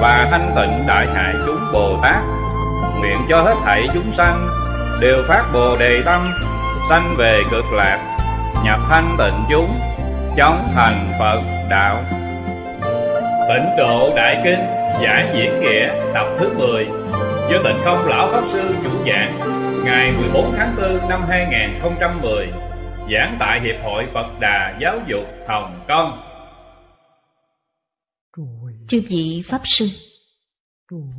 và thanh tịnh đại hại chúng Bồ Tát nguyện cho hết thảy chúng sanh đều phát Bồ đề tâm sanh về cực lạc nhập thanh tịnh chúng chóng thành Phật đạo tịnh độ đại kinh giải diễn nghĩa tập thứ 10 do tịnh không lão pháp sư chủ giảng ngày 14 tháng 4 năm 2010 giảng tại Hiệp hội Phật Đà Giáo dục Hồng Kông chư vị pháp sư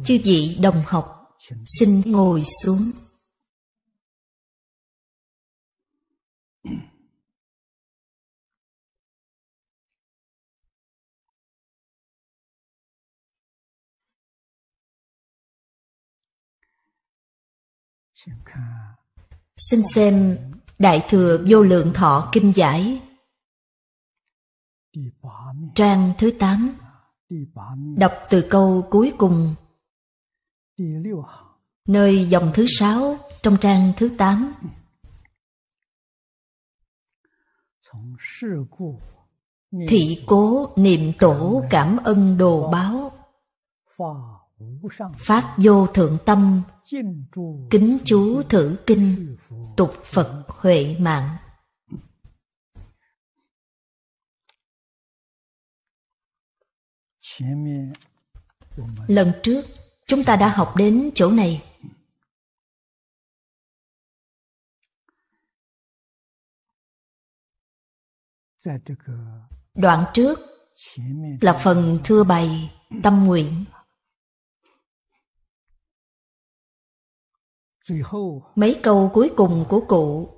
chư vị đồng học xin ngồi xuống xin xem đại thừa vô lượng thọ kinh giải trang thứ tám Đọc từ câu cuối cùng Nơi dòng thứ sáu trong trang thứ tám Thị cố niệm tổ cảm ân đồ báo Phát vô thượng tâm Kính chú thử kinh Tục Phật huệ mạng Lần trước, chúng ta đã học đến chỗ này. Đoạn trước là phần thưa bày tâm nguyện. Mấy câu cuối cùng của cụ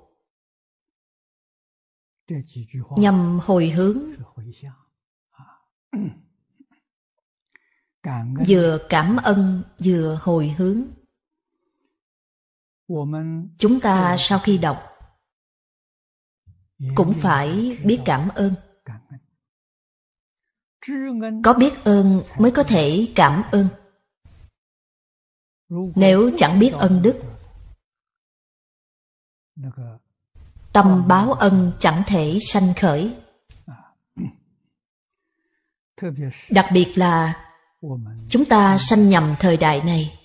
nhằm hồi hướng vừa cảm ơn vừa hồi hướng chúng ta sau khi đọc cũng phải biết cảm ơn có biết ơn mới có thể cảm ơn nếu chẳng biết ân đức tâm báo ân chẳng thể sanh khởi à. đặc biệt là chúng ta sanh nhầm thời đại này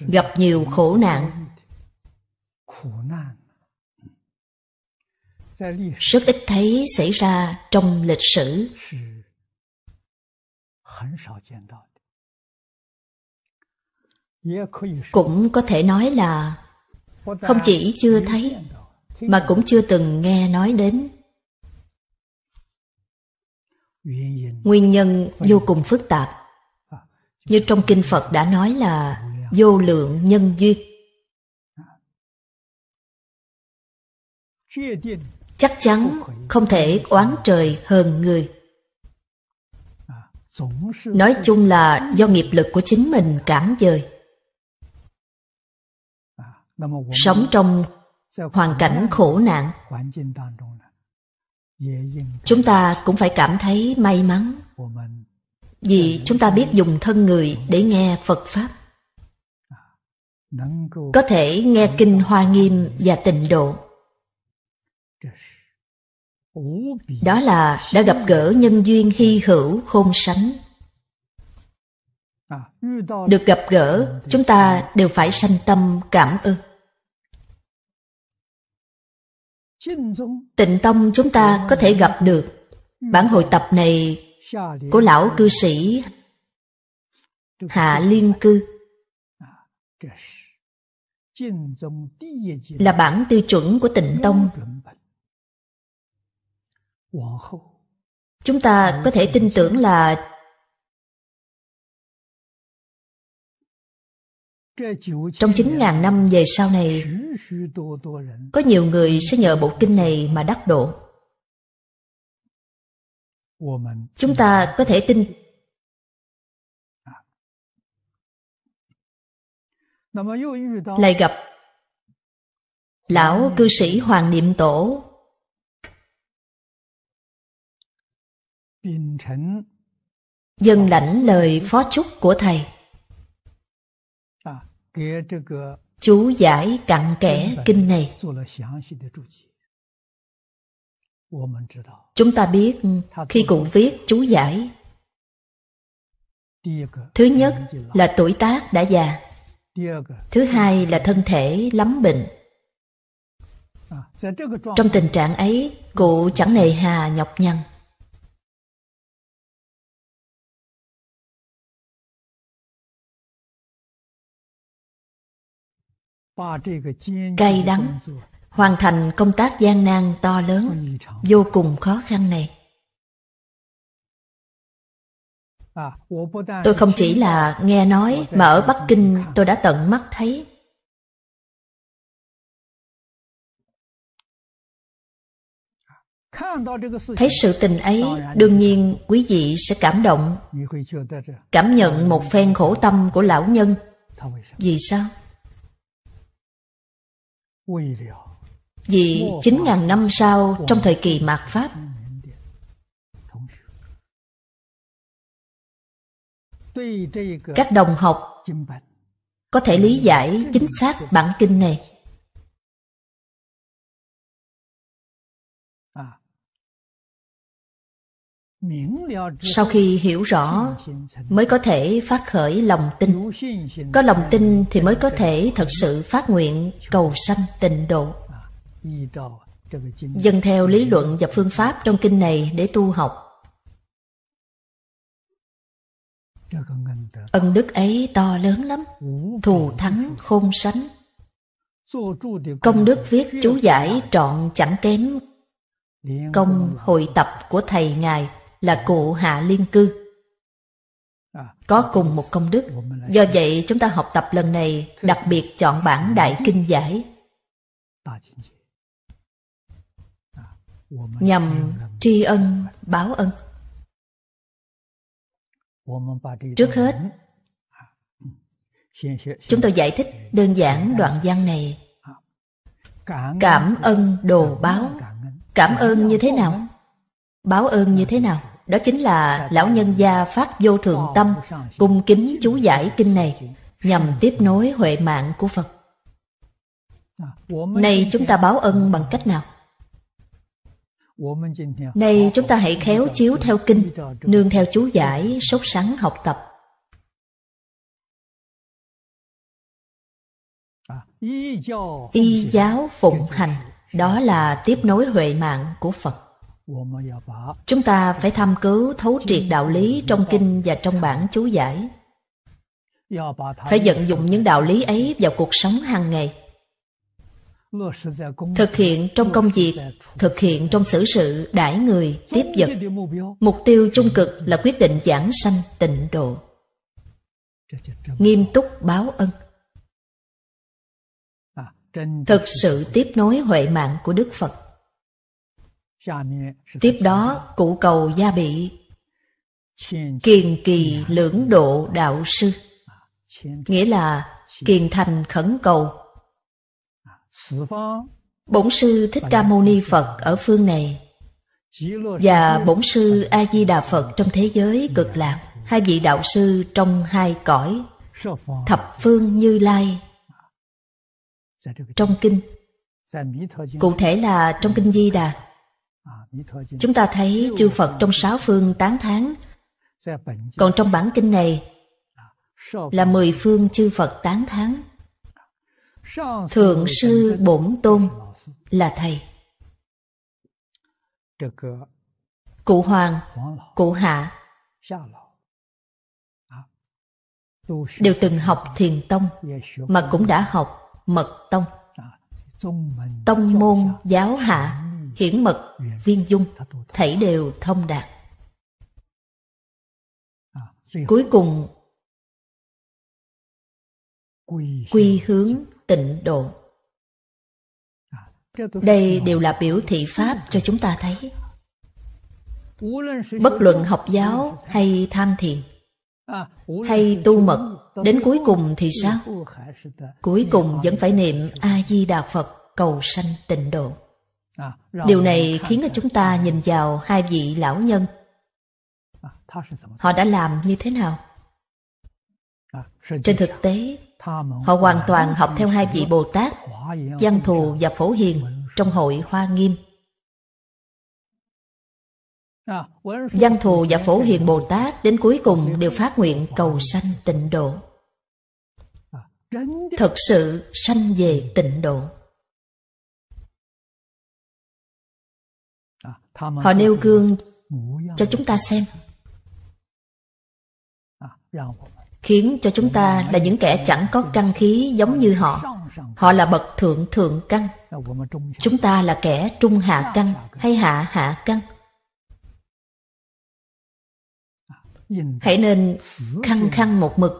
gặp nhiều khổ nạn rất ít thấy xảy ra trong lịch sử cũng có thể nói là không chỉ chưa thấy mà cũng chưa từng nghe nói đến nguyên nhân vô cùng phức tạp như trong kinh phật đã nói là vô lượng nhân duyên chắc chắn không thể oán trời hờn người nói chung là do nghiệp lực của chính mình cản dời sống trong hoàn cảnh khổ nạn chúng ta cũng phải cảm thấy may mắn vì chúng ta biết dùng thân người để nghe phật pháp có thể nghe kinh hoa nghiêm và tịnh độ đó là đã gặp gỡ nhân duyên hy hữu khôn sánh à, được gặp gỡ chúng ta đều phải sanh tâm cảm ơn Tịnh tông chúng ta có thể gặp được Bản hồi tập này của lão cư sĩ Hạ Liên Cư là bản tiêu chuẩn của tịnh tông chúng ta có thể tin tưởng là Trong chín ngàn năm về sau này, có nhiều người sẽ nhờ bộ kinh này mà đắc độ. Chúng ta có thể tin. Lại gặp Lão cư sĩ Hoàng Niệm Tổ Dân lãnh lời phó chúc của Thầy chú giải cặn kẽ kinh này chúng ta biết khi cụ viết chú giải thứ nhất là tuổi tác đã già thứ hai là thân thể lắm bệnh trong tình trạng ấy cụ chẳng nề hà nhọc nhằn cay đắng hoàn thành công tác gian nan to lớn vô cùng khó khăn này à, tôi không chỉ là nghe nói mà ở bắc kinh tôi đã tận mắt thấy thấy sự tình ấy đương nhiên quý vị sẽ cảm động cảm nhận một phen khổ tâm của lão nhân vì sao vì chín ngàn năm sau trong thời kỳ mạt Pháp Các đồng học có thể lý giải chính xác bản kinh này sau khi hiểu rõ mới có thể phát khởi lòng tin có lòng tin thì mới có thể thật sự phát nguyện cầu sanh tịnh độ dân theo lý luận và phương pháp trong kinh này để tu học ân đức ấy to lớn lắm thù thắng khôn sánh công đức viết chú giải trọn chẳng kém công hội tập của thầy ngài là cụ Hạ Liên Cư. À. Có cùng một công đức, do vậy chúng ta học tập lần này đặc biệt chọn bản Đại Kinh Giải. À, Nhằm tri ân, báo ân. Trước hết, à, ừ. chúng tôi giải thích đơn giản đoạn văn này. Cảm ơn đồ báo. Cảm ơn như thế nào? Báo ơn như thế nào? đó chính là lão nhân gia phát Vô Thượng Tâm, cung kính chú giải kinh này, nhằm tiếp nối huệ mạng của Phật. Nay chúng ta báo ân bằng cách nào? Nay chúng ta hãy khéo chiếu theo kinh, nương theo chú giải, sốt sắng học tập. Y giáo phụng hành, đó là tiếp nối huệ mạng của Phật. Chúng ta phải tham cứu thấu triệt đạo lý trong kinh và trong bản chú giải. Phải vận dụng những đạo lý ấy vào cuộc sống hàng ngày. Thực hiện trong công việc, thực hiện trong xử sự, đãi người, tiếp vật. Mục tiêu trung cực là quyết định giảng sanh tịnh độ. Nghiêm túc báo ân. Thực sự tiếp nối huệ mạng của Đức Phật. Tiếp đó cụ cầu gia bị Kiền kỳ lưỡng độ đạo sư à, Nghĩa là kiền thành khẩn cầu à, Bổn sư Thích Ca Mâu Ni Phật ở phương này Và bổn sư A-di-đà Phật trong thế giới cực lạc Hai vị đạo sư trong hai cõi Thập phương như lai Trong kinh Cụ thể là trong kinh Di Đà Chúng ta thấy chư Phật trong sáu phương tán thán Còn trong bản kinh này Là mười phương chư Phật tán thán Thượng sư Bổn Tôn là thầy Cụ Hoàng, cụ Hạ Đều từng học thiền tông Mà cũng đã học mật tông Tông môn giáo hạ hiển mật, viên dung, thảy đều thông đạt. Cuối cùng, quy hướng tịnh độ. Đây đều là biểu thị Pháp cho chúng ta thấy. Bất luận học giáo hay tham thiền, hay tu mật, đến cuối cùng thì sao? Cuối cùng vẫn phải niệm A-di-đà Phật cầu sanh tịnh độ điều này khiến cho chúng ta nhìn vào hai vị lão nhân họ đã làm như thế nào trên thực tế họ hoàn toàn học theo hai vị bồ tát văn thù và phổ hiền trong hội hoa nghiêm văn thù và phổ hiền bồ tát đến cuối cùng đều phát nguyện cầu sanh tịnh độ à, thật sự sanh về tịnh độ họ nêu gương cho chúng ta xem khiến cho chúng ta là những kẻ chẳng có căn khí giống như họ họ là bậc thượng thượng căn chúng ta là kẻ trung hạ căn hay hạ hạ căn hãy nên khăng khăng một mực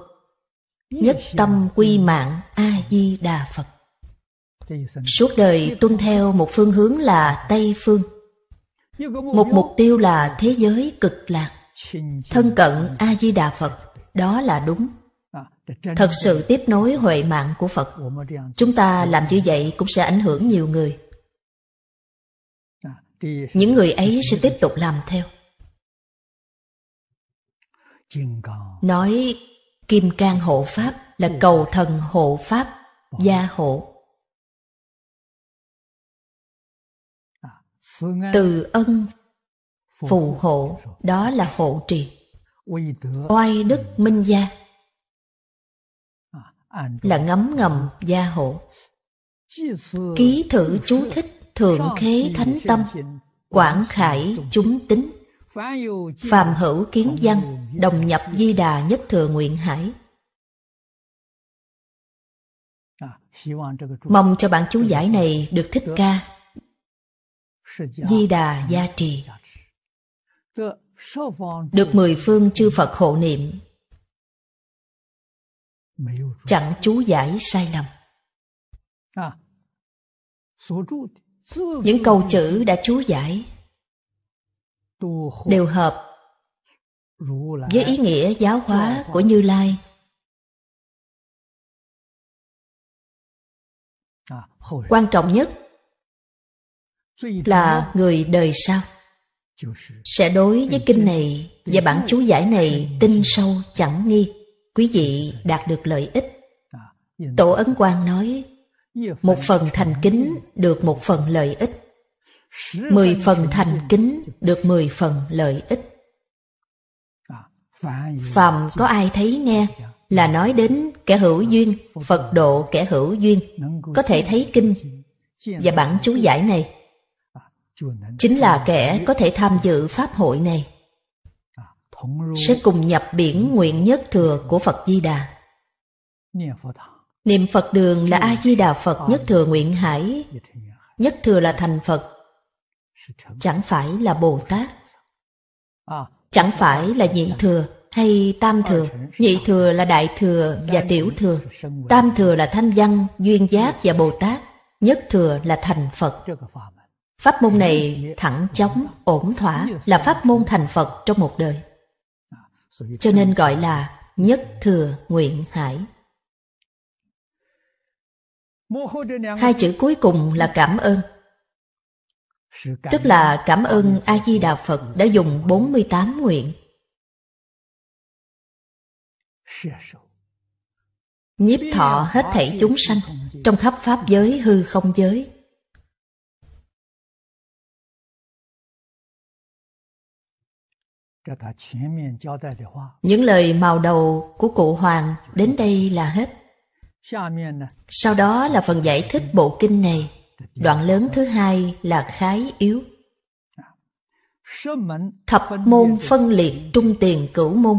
nhất tâm quy mạng a di đà phật suốt đời tuân theo một phương hướng là tây phương một mục tiêu là thế giới cực lạc thân cận a di đà phật đó là đúng thật sự tiếp nối huệ mạng của phật chúng ta làm như vậy cũng sẽ ảnh hưởng nhiều người những người ấy sẽ tiếp tục làm theo nói kim cang hộ pháp là cầu thần hộ pháp gia hộ từ ân phù hộ đó là hộ trì oai đức minh gia à, là ngấm ngầm gia hộ ký thử chú thích thượng khế thánh tâm quảng khải chúng tính phàm hữu kiến văn đồng nhập di đà nhất thừa nguyện hải à, mong cho bạn chú giải này được thích ca Di Đà gia trì. Được mười phương chư Phật hộ niệm. Chẳng chú giải sai lầm. Những câu chữ đã chú giải đều hợp với ý nghĩa giáo hóa của Như Lai. Quan trọng nhất là người đời sau sẽ đối với kinh này và bản chú giải này tin sâu chẳng nghi quý vị đạt được lợi ích dạ, tổ ấn quang nói một phần thành kính được một phần lợi ích mười phần thành kính được mười phần lợi ích dạ, phàm có ai thấy nghe dạ. là nói đến kẻ hữu duyên phật độ kẻ hữu duyên có thể thấy kinh và bản chú giải này chính là kẻ có thể tham dự pháp hội này à, sẽ cùng nhập biển nguyện nhất thừa của phật di đà à? niệm phật đường là a di đà phật nhất thừa nguyện hải nhất thừa là thành phật chẳng phải là bồ tát chẳng phải là nhị thừa hay tam thừa nhị thừa là đại thừa và tiểu thừa tam thừa là thanh văn duyên giác và bồ tát nhất thừa là thành phật Pháp môn này thẳng chóng, ổn thỏa là pháp môn thành Phật trong một đời. Cho nên gọi là nhất thừa nguyện hải. Hai chữ cuối cùng là cảm ơn. Tức là cảm ơn A-di-đà Phật đã dùng 48 nguyện. Nhiếp thọ hết thảy chúng sanh trong khắp Pháp giới hư không giới Những lời màu đầu của cụ Hoàng đến đây là hết. Sau đó là phần giải thích bộ kinh này. Đoạn lớn thứ hai là khái yếu. Thập môn phân liệt trung tiền cửu môn.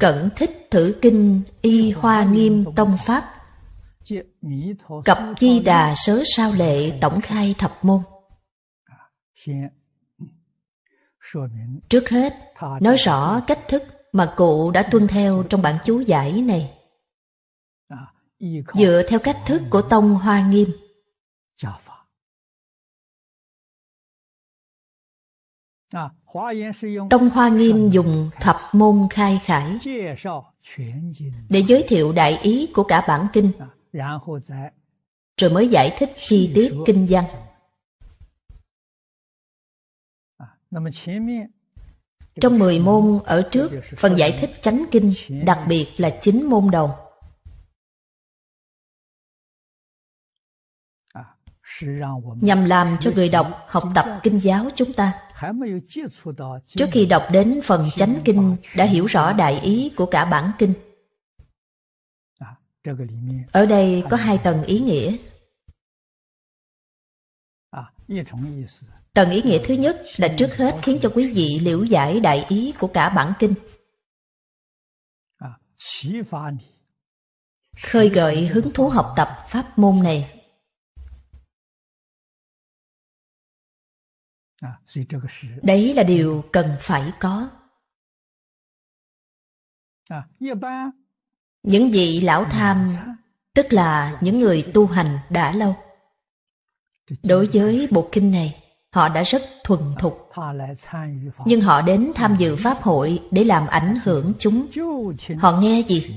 Cẩn thích thử kinh y hoa nghiêm tông pháp. Cập chi đà sớ sao lệ tổng khai thập môn trước hết nói rõ cách thức mà cụ đã tuân theo trong bản chú giải này dựa theo cách thức của tông hoa nghiêm tông hoa nghiêm dùng thập môn khai khải để giới thiệu đại ý của cả bản kinh rồi mới giải thích chi tiết kinh văn Trong 10 môn ở trước, phần giải thích chánh kinh, đặc biệt là chín môn đầu. nhằm làm cho người đọc học tập kinh giáo chúng ta. Trước khi đọc đến phần chánh kinh đã hiểu rõ đại ý của cả bản kinh. Ở đây có hai tầng ý nghĩa. Tầng ý nghĩa thứ nhất là trước hết khiến cho quý vị liễu giải đại ý của cả bản kinh. Khơi gợi hứng thú học tập pháp môn này. Đấy là điều cần phải có. Những vị lão tham, tức là những người tu hành đã lâu. Đối với bộ kinh này, họ đã rất thuần thục nhưng họ đến tham dự pháp hội để làm ảnh hưởng chúng họ nghe gì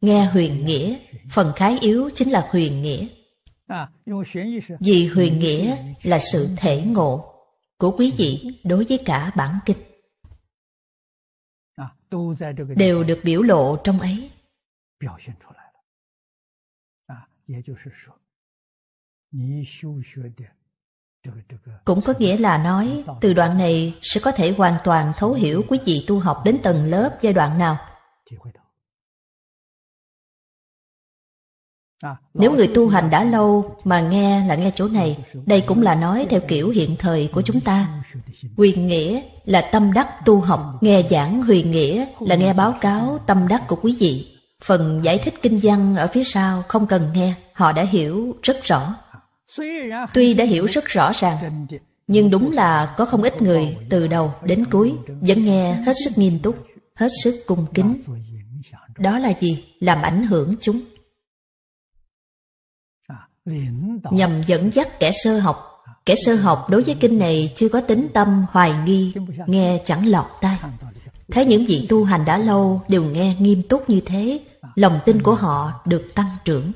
nghe huyền nghĩa phần khái yếu chính là huyền nghĩa vì huyền nghĩa là sự thể ngộ của quý vị đối với cả bản kịch. đều được biểu lộ trong ấy cũng có nghĩa là nói, từ đoạn này sẽ có thể hoàn toàn thấu hiểu quý vị tu học đến tầng lớp giai đoạn nào. Nếu người tu hành đã lâu mà nghe là nghe chỗ này, đây cũng là nói theo kiểu hiện thời của chúng ta. Huyền nghĩa là tâm đắc tu học, nghe giảng huyền nghĩa là nghe báo cáo tâm đắc của quý vị. Phần giải thích kinh văn ở phía sau không cần nghe, họ đã hiểu rất rõ. Tuy đã hiểu rất rõ ràng, nhưng đúng là có không ít người từ đầu đến cuối vẫn nghe hết sức nghiêm túc, hết sức cung kính. Đó là gì? Làm ảnh hưởng chúng. Nhằm dẫn dắt kẻ sơ học Kẻ sơ học đối với kinh này chưa có tính tâm hoài nghi, nghe chẳng lọt tai. Thấy những vị tu hành đã lâu đều nghe nghiêm túc như thế, lòng tin của họ được tăng trưởng.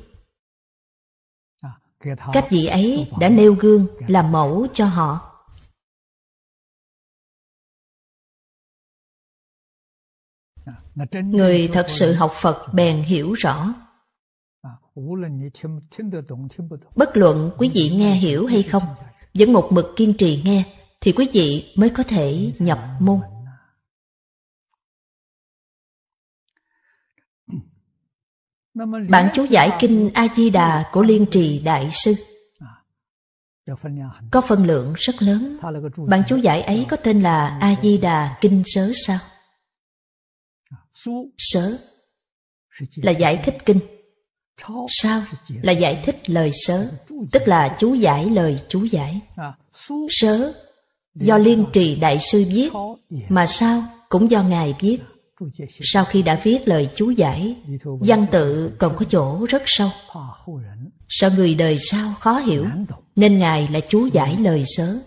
Các vị ấy đã nêu gương làm mẫu cho họ. Người thật sự học Phật bèn hiểu rõ. Bất luận quý vị nghe hiểu hay không, vẫn một mực kiên trì nghe thì quý vị mới có thể nhập môn. Bản chú giải Kinh A-di-đà của Liên trì Đại sư có phân lượng rất lớn. Bản chú giải ấy có tên là A-di-đà Kinh Sớ sao? Sớ là giải thích kinh. Sao là giải thích lời sớ, tức là chú giải lời chú giải. Sớ do Liên trì Đại sư viết, mà sao cũng do Ngài viết. Sau khi đã viết lời chú giải, văn tự còn có chỗ rất sâu. Sợ người đời sau khó hiểu, nên Ngài là chú giải lời sớ.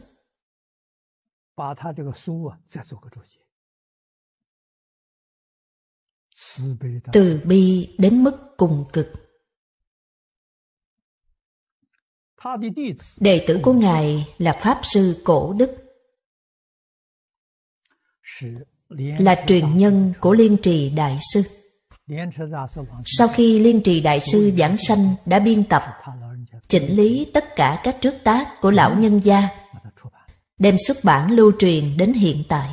Từ bi đến mức cùng cực. Đệ tử của Ngài là Pháp Sư Cổ Đức là truyền nhân của Liên Trì Đại Sư. Sau khi Liên Trì Đại Sư Giảng Sanh đã biên tập, chỉnh lý tất cả các trước tác của lão nhân gia, đem xuất bản lưu truyền đến hiện tại.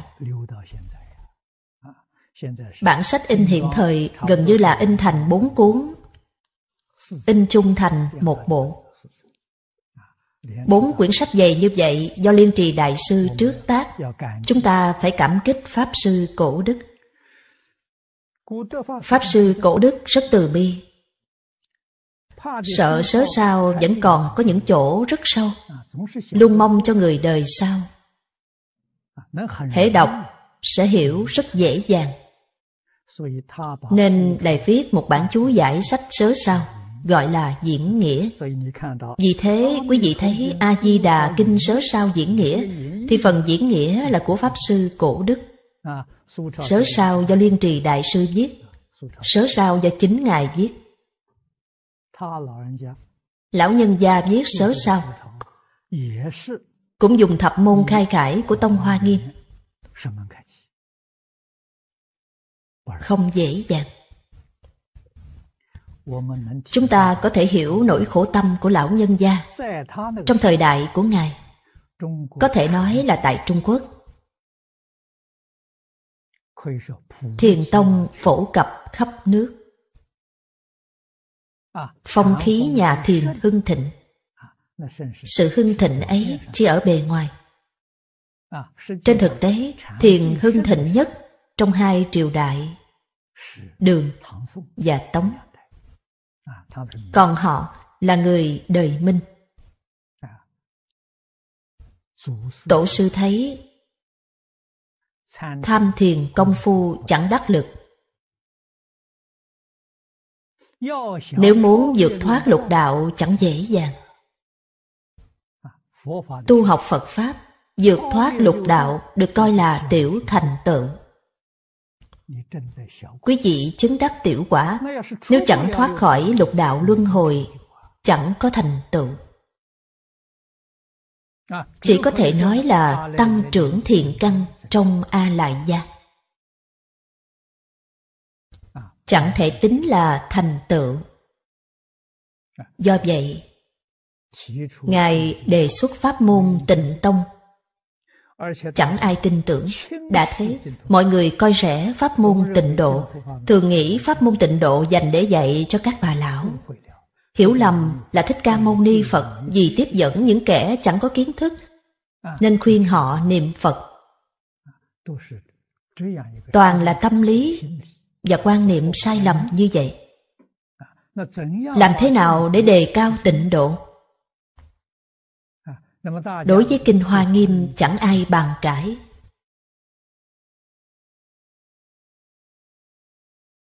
Bản sách in hiện thời gần như là in thành bốn cuốn, in trung thành một bộ. Bốn quyển sách dày như vậy do Liên Trì Đại Sư trước tác, chúng ta phải cảm kích Pháp Sư Cổ Đức. Pháp Sư Cổ Đức rất từ bi. Sợ sớ sao vẫn còn có những chỗ rất sâu, luôn mong cho người đời sau. Hễ đọc sẽ hiểu rất dễ dàng. Nên lại viết một bản chú giải sách sớ sao gọi là diễn nghĩa vì thế quý vị thấy a di đà kinh sớ sao diễn nghĩa thì phần diễn nghĩa là của pháp sư cổ đức sớ sao do liên trì đại sư viết sớ sao do chính ngài viết lão nhân gia viết sớ sao cũng dùng thập môn khai khải của tông hoa nghiêm không dễ dàng chúng ta có thể hiểu nỗi khổ tâm của lão nhân gia trong thời đại của ngài có thể nói là tại trung quốc thiền tông phổ cập khắp nước phong khí nhà thiền hưng thịnh sự hưng thịnh ấy chỉ ở bề ngoài trên thực tế thiền hưng thịnh nhất trong hai triều đại đường và tống còn họ là người đời minh tổ sư thấy tham thiền công phu chẳng đắc lực nếu muốn vượt thoát lục đạo chẳng dễ dàng tu học phật pháp vượt thoát lục đạo được coi là tiểu thành tựu Quý vị chứng đắc tiểu quả, nếu chẳng thoát khỏi lục đạo luân hồi, chẳng có thành tựu. Chỉ có thể nói là tăng trưởng thiện căn trong A Lại Gia. Chẳng thể tính là thành tựu. Do vậy, Ngài đề xuất pháp môn tịnh tông – chẳng ai tin tưởng đã thế mọi người coi rẻ pháp môn tịnh độ thường nghĩ pháp môn tịnh độ dành để dạy cho các bà lão hiểu lầm là thích ca mâu ni phật vì tiếp dẫn những kẻ chẳng có kiến thức à, nên khuyên họ niệm phật à, toàn là tâm lý và quan niệm sai lầm như vậy à, làm thế nào để đề cao tịnh độ Đối với Kinh Hoa Nghiêm chẳng ai bàn cãi.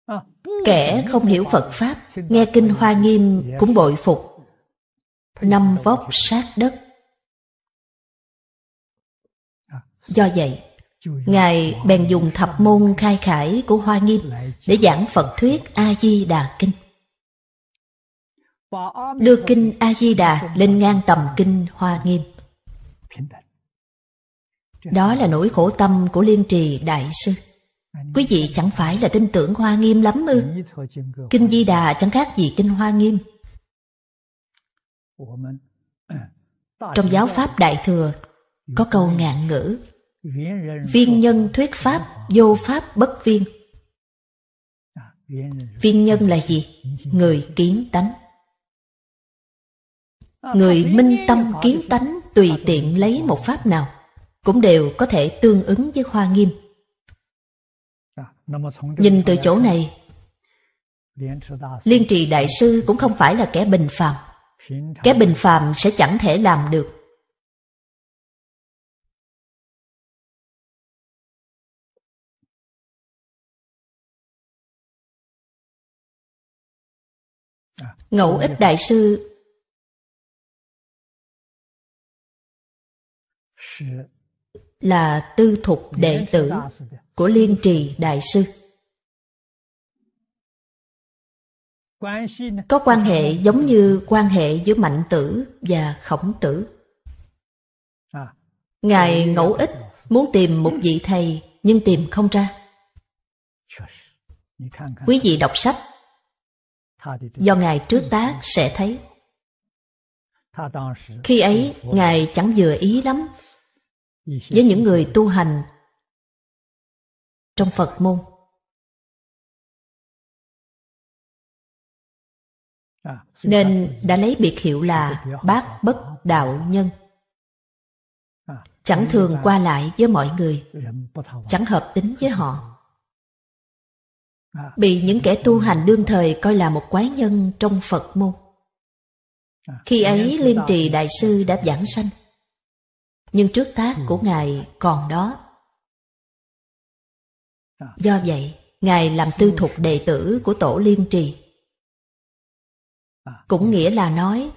À, ừ. Kẻ không hiểu Phật Pháp, nghe Kinh Hoa Nghiêm cũng bội phục. Năm vóc sát đất. Do vậy, Ngài bèn dùng thập môn khai khải của Hoa Nghiêm để giảng Phật thuyết A-di-đà kinh đưa kinh a di đà lên ngang tầm kinh hoa nghiêm đó là nỗi khổ tâm của liên trì đại sư quý vị chẳng phải là tin tưởng hoa nghiêm lắm ư kinh di đà chẳng khác gì kinh hoa nghiêm trong giáo pháp đại thừa có câu ngạn ngữ viên nhân thuyết pháp vô pháp bất viên à, viên nhân là gì người kiến tánh Ờ, người minh tâm kiến tánh tùy tiện lấy một pháp nào cũng đều có thể tương ứng với hoa nghiêm dạ, nhìn từ chỗ này liên trì đại sư cũng không phải là kẻ bình phàm kẻ bình phàm sẽ chẳng thể làm được dạ, ngẫu ích đại sư là tư thục đệ tử của Liên Trì Đại Sư. Có quan hệ giống như quan hệ giữa Mạnh Tử và Khổng Tử. À. Ngài ngẫu ích muốn tìm một vị thầy nhưng tìm không ra. Quý vị đọc sách do Ngài trước tác sẽ thấy. Khi ấy, Ngài chẳng vừa ý lắm với những người tu hành trong Phật môn. À, Nên đã lấy biệt hiệu là Bát Bất Đạo Nhân. À, chẳng thường qua lại với mọi người, chẳng hợp tính với họ. À, Bị những kẻ tu hành đương thời coi là một quái nhân trong Phật môn. Khi ấy Liên Trì Đại Sư đã giảng sanh nhưng trước tác ừ. của Ngài còn đó. À. Do vậy, Ngài làm tư thục đệ tử của Tổ liên Trì. À. Cũng nghĩa là nói,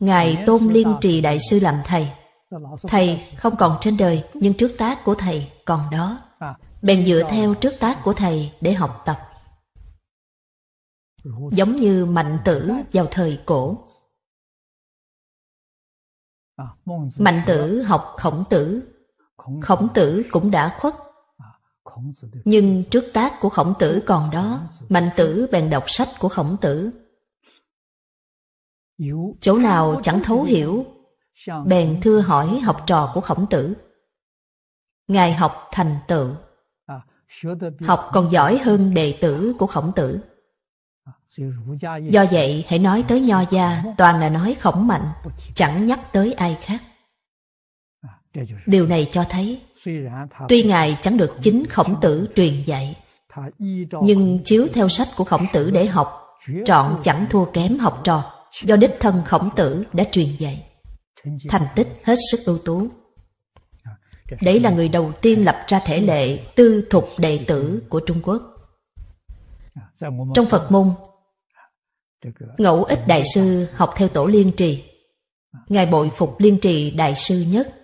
Ngài Tôn liên Trì Đại Sư làm Thầy. Thầy không còn trên đời, nhưng trước tác của Thầy còn đó. À. Bèn dựa theo trước tác của Thầy để học tập. Giống như mạnh tử vào thời cổ. Mạnh tử học khổng tử Khổng tử cũng đã khuất Nhưng trước tác của khổng tử còn đó Mạnh tử bèn đọc sách của khổng tử Chỗ nào chẳng thấu hiểu Bèn thưa hỏi học trò của khổng tử Ngài học thành tựu Học còn giỏi hơn đệ tử của khổng tử Do vậy, hãy nói tới Nho Gia toàn là nói khổng mạnh, chẳng nhắc tới ai khác. Điều này cho thấy, tuy Ngài chẳng được chính khổng tử truyền dạy, nhưng chiếu theo sách của khổng tử để học, trọn chẳng thua kém học trò do đích thân khổng tử đã truyền dạy. Thành tích hết sức ưu tú. Đấy là người đầu tiên lập ra thể lệ tư thục đệ tử của Trung Quốc. Trong Phật môn, Ngẫu ích đại sư học theo tổ liên trì. Ngài bội phục liên trì đại sư nhất.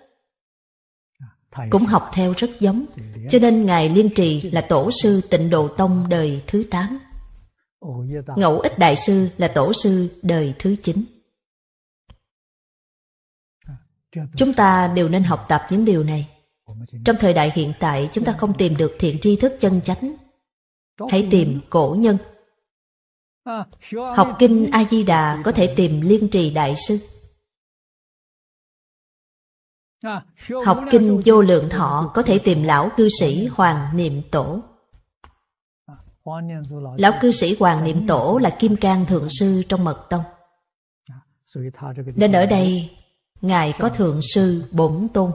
Cũng học theo rất giống, cho nên Ngài Liên Trì là tổ sư tịnh độ tông đời thứ tám, Ngẫu ích đại sư là tổ sư đời thứ chín. Chúng ta đều nên học tập những điều này. Trong thời đại hiện tại chúng ta không tìm được thiện tri thức chân chánh. Hãy tìm cổ nhân Học kinh A-di-đà có thể tìm Liên trì Đại sư. Học kinh vô lượng thọ có thể tìm lão cư sĩ Hoàng Niệm Tổ. Lão cư sĩ Hoàng Niệm Tổ là Kim Cang Thượng Sư trong Mật Tông. Nên ở đây, Ngài có Thượng Sư Bổn Tôn.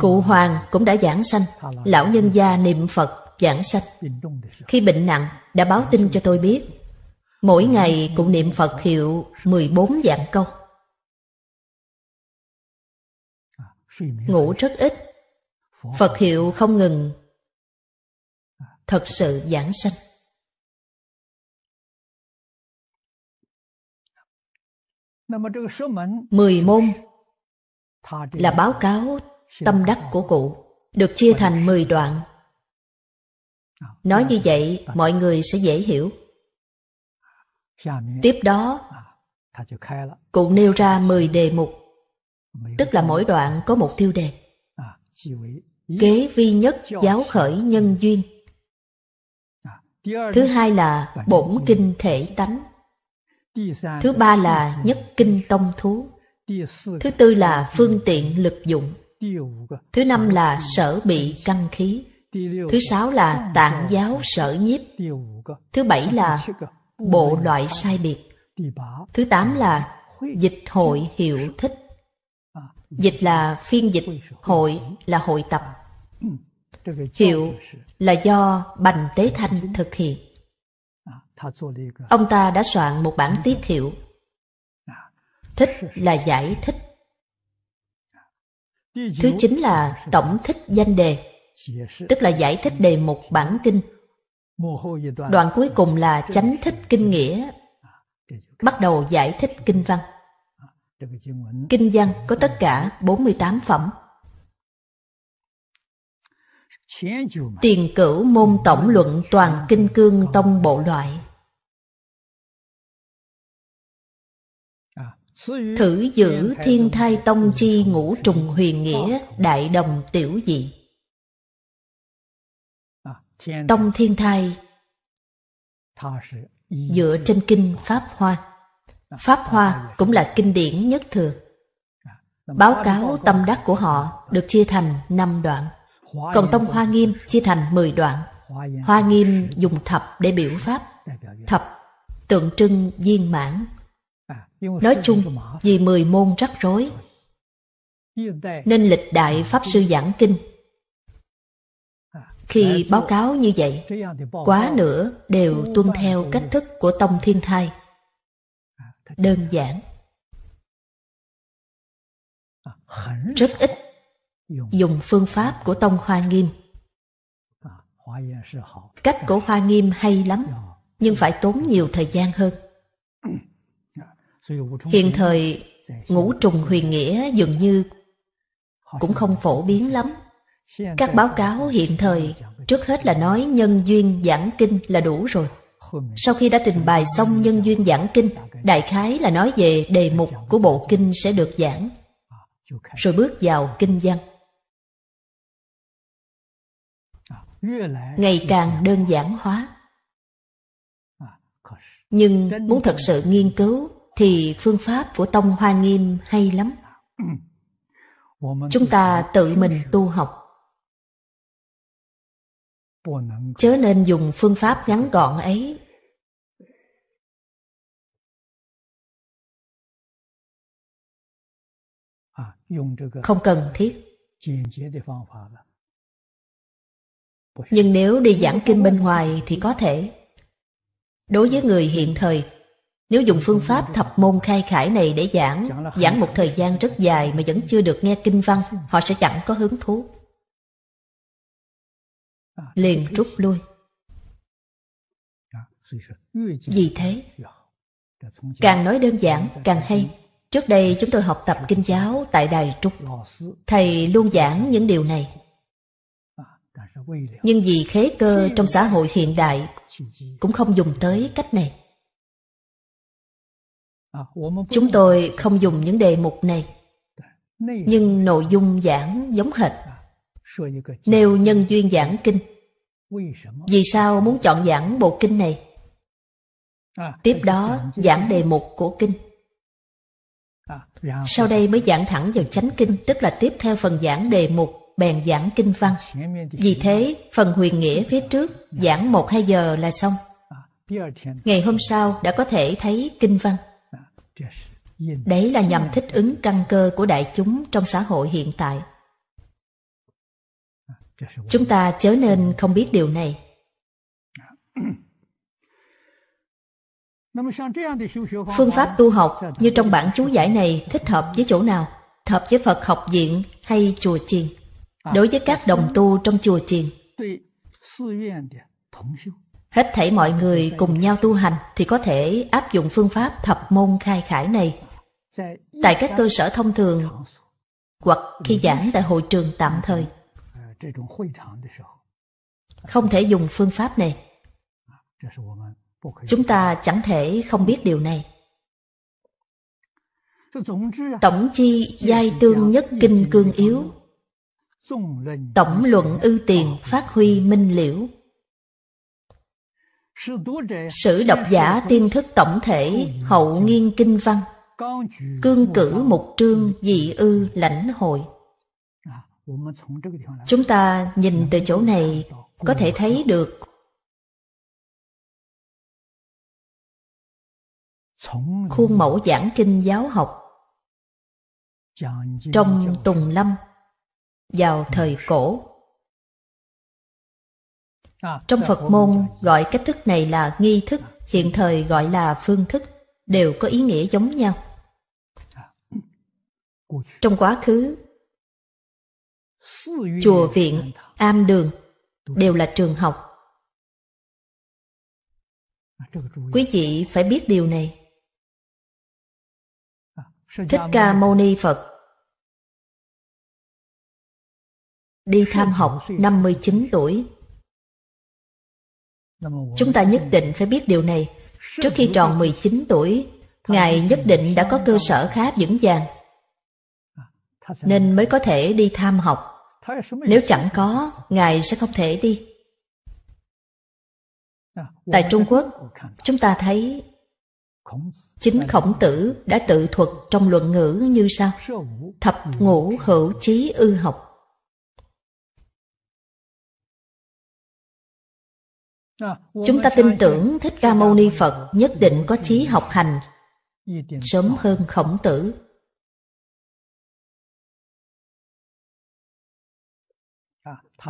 Cụ Hoàng cũng đã giảng sanh, lão nhân gia niệm Phật giảng sanh. Khi bệnh nặng, đã báo tin cho tôi biết. Mỗi ngày cụ niệm Phật hiệu 14 dạng câu. Ngủ rất ít, Phật hiệu không ngừng, thật sự giảng sanh. Mười môn là báo cáo tâm đắc của cụ được chia thành 10 đoạn. Ờ, Nói dạ, như dạ, vậy, dạ. mọi người sẽ dễ hiểu. Tiếp đó, à, cụ nêu ra 10 đề mục, tức là mỗi đoạn có một tiêu đề. À, Kế vi nhất giáo khởi nhân duyên. À, Thứ hai là bổn kinh thể tánh. Thứ ba là nhất kinh tông thú. Thứ tư là phương tiện lực dụng. Thứ năm là sở bị căng khí. Thứ sáu là tạng giáo sở nhiếp. Thứ bảy là bộ loại sai biệt. Thứ tám là dịch hội hiệu thích. À, dịch là phiên dịch, hội là hội tập. Ừ, hiệu là do Bành Tế Thanh thực hiện. À, Ông ta đã soạn một bản tiết hiệu. À, thích là giải thích Thứ chính là tổng thích danh đề, tức là giải thích đề mục bản kinh. Đoạn cuối cùng là chánh thích kinh nghĩa, bắt đầu giải thích kinh văn. Kinh văn có tất cả 48 phẩm. Tiền cửu môn tổng luận toàn kinh cương tông bộ loại Thử giữ thiên thai tông chi ngũ trùng huyền nghĩa đại đồng tiểu dị Tông thiên thai dựa trên kinh Pháp Hoa Pháp Hoa cũng là kinh điển nhất thừa Báo cáo tâm đắc của họ được chia thành 5 đoạn Còn Tông Hoa Nghiêm chia thành 10 đoạn Hoa Nghiêm dùng thập để biểu Pháp Thập tượng trưng viên mãn Nói chung, vì mười môn rắc rối, nên lịch đại Pháp Sư giảng kinh à, khi báo cáo như vậy, quá nữa đều tuân theo cách thức của Tông Thiên Thai. À, Đơn giản. À, Rất ít dùng phương pháp của Tông Hoa Nghiêm. Cách của Hoa Nghiêm hay lắm, dạ. nhưng phải tốn nhiều thời gian hơn. Hiện thời, ngũ trùng huyền nghĩa dường như cũng không phổ biến lắm. Các báo cáo hiện thời trước hết là nói nhân duyên giảng kinh là đủ rồi. Sau khi đã trình bày xong nhân duyên giảng kinh, đại khái là nói về đề mục của bộ kinh sẽ được giảng. Rồi bước vào kinh văn. Ngày càng đơn giản hóa. Nhưng muốn thật sự nghiên cứu thì phương pháp của Tông Hoa Nghiêm hay lắm. Chúng ta tự mình tu học. Chớ nên dùng phương pháp ngắn gọn ấy. Không cần thiết. Nhưng nếu đi giảng kinh bên ngoài thì có thể. Đối với người hiện thời nếu dùng phương pháp thập môn khai khải này để giảng, giảng một thời gian rất dài mà vẫn chưa được nghe kinh văn, họ sẽ chẳng có hứng thú. Liền rút lui. Vì thế, càng nói đơn giản càng hay. Trước đây chúng tôi học tập kinh giáo tại Đài Trúc. Thầy luôn giảng những điều này. Nhưng vì khế cơ trong xã hội hiện đại cũng không dùng tới cách này. À, chúng tôi không dùng những đề mục này nhưng nội dung giảng giống hệt à, nêu nhân duyên giảng kinh vì sao muốn chọn giảng bộ kinh này à, tiếp đó giảng đề mục của kinh sau đây mới giảng thẳng vào chánh kinh tức là tiếp theo phần giảng đề mục bèn giảng kinh văn vì thế phần huyền nghĩa phía trước giảng một hai giờ là xong ngày hôm sau đã có thể thấy kinh văn Đấy là nhằm thích ứng căn cơ của đại chúng trong xã hội hiện tại. Chúng ta chớ nên không biết điều này. Phương pháp tu học như trong bản chú giải này thích hợp với chỗ nào? Hợp với Phật học viện hay chùa chiền? Đối với các đồng tu trong chùa chiền Hết thảy mọi người cùng nhau tu hành thì có thể áp dụng phương pháp thập môn khai khải này. Tại các cơ sở thông thường hoặc khi giảng tại hội trường tạm thời. Không thể dùng phương pháp này. Chúng ta chẳng thể không biết điều này. Tổng chi giai tương nhất kinh cương yếu Tổng luận ưu tiền phát huy minh liễu Sử độc giả tiên thức tổng thể hậu nghiên kinh văn Cương cử mục trương dị ư lãnh hội Chúng ta nhìn từ chỗ này có thể thấy được khuôn mẫu giảng kinh giáo học trong Tùng Lâm vào thời cổ À, Trong dạ, Phật môn dạ. gọi cách thức này là nghi thức, hiện thời gọi là phương thức, đều có ý nghĩa giống nhau. Dạ. Trong quá khứ, chùa viện, am đường đều là trường học. À, Quý vị phải biết điều này. À, Thích Ca Mâu Ni Phật đi tham học 59 tuổi Chúng ta nhất định phải biết điều này. Trước khi tròn 19 tuổi, Ngài nhất định đã có cơ sở khá vững vàng, nên mới có thể đi tham học. Nếu chẳng có, Ngài sẽ không thể đi. Tại Trung Quốc, chúng ta thấy chính khổng tử đã tự thuật trong luận ngữ như sau thập ngũ hữu chí ư học chúng ta tin tưởng thích ca mâu ni phật nhất định có trí học hành sớm hơn khổng tử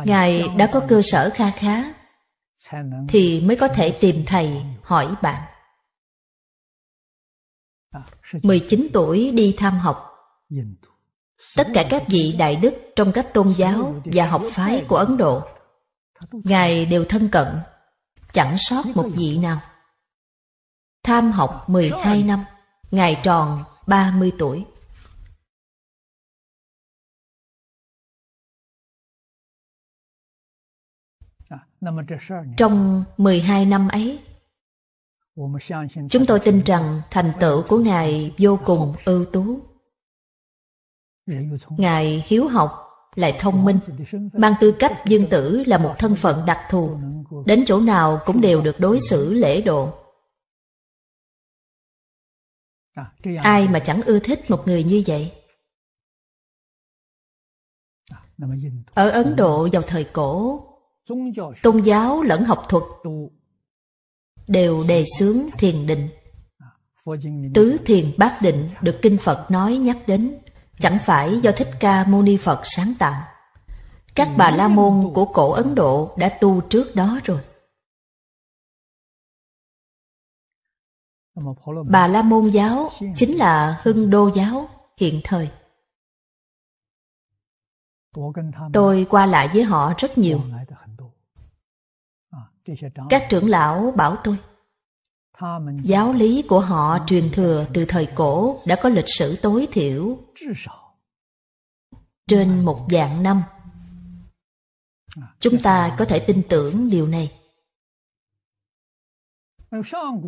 ngài đã có cơ sở kha khá thì mới có thể tìm thầy hỏi bạn 19 tuổi đi tham học tất cả các vị đại đức trong các tôn giáo và học phái của ấn độ ngài đều thân cận chẳng sót một vị nào. Tham học 12 năm, ngài tròn 30 tuổi. Trong 12 năm ấy, chúng tôi tin rằng thành tựu của Ngài vô cùng ưu tú. Ngài hiếu học lại thông minh mang tư cách dương tử là một thân phận đặc thù đến chỗ nào cũng đều được đối xử lễ độ ai mà chẳng ưa thích một người như vậy ở ấn độ vào thời cổ tôn giáo lẫn học thuật đều đề xướng thiền định tứ thiền bát định được kinh phật nói nhắc đến chẳng phải do Thích Ca Mâu Ni Phật sáng tạo. Các bà la môn của cổ Ấn Độ đã tu trước đó rồi. Bà la môn giáo chính là hưng đô giáo hiện thời. Tôi qua lại với họ rất nhiều. Các trưởng lão bảo tôi Giáo lý của họ truyền thừa từ thời cổ đã có lịch sử tối thiểu trên một dạng năm. Chúng ta có thể tin tưởng điều này.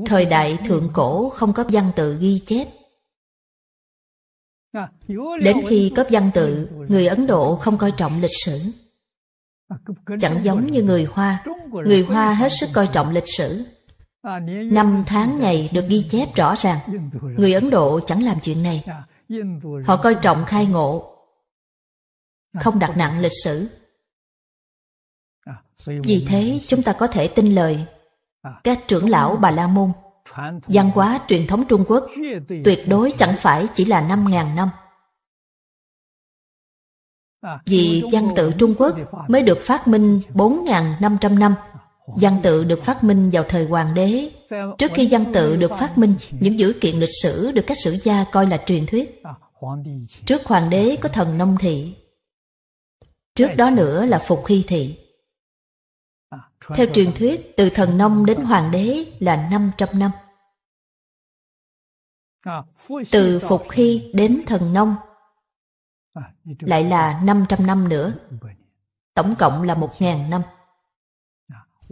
Thời đại thượng cổ không có văn tự ghi chép. Đến khi có văn tự, người Ấn Độ không coi trọng lịch sử. Chẳng giống như người Hoa. Người Hoa hết sức coi trọng lịch sử Năm tháng ngày được ghi chép rõ ràng. Người Ấn Độ chẳng làm chuyện này. Họ coi trọng khai ngộ, không đặt nặng lịch sử. Vì thế chúng ta có thể tin lời các trưởng lão Bà La Môn. Văn hóa truyền thống Trung Quốc tuyệt đối chẳng phải chỉ là năm ngàn năm. Vì văn tự Trung Quốc mới được phát minh bốn ngàn năm trăm năm Văn tự được phát minh vào thời hoàng đế. Trước khi văn tự được phát minh, những dữ kiện lịch sử được các sử gia coi là truyền thuyết. Trước hoàng đế có thần nông thị. Trước đó nữa là phục hy thị. Theo truyền thuyết, từ thần nông đến hoàng đế là 500 năm. Từ phục hy đến thần nông lại là 500 năm nữa. Tổng cộng là một ngàn năm.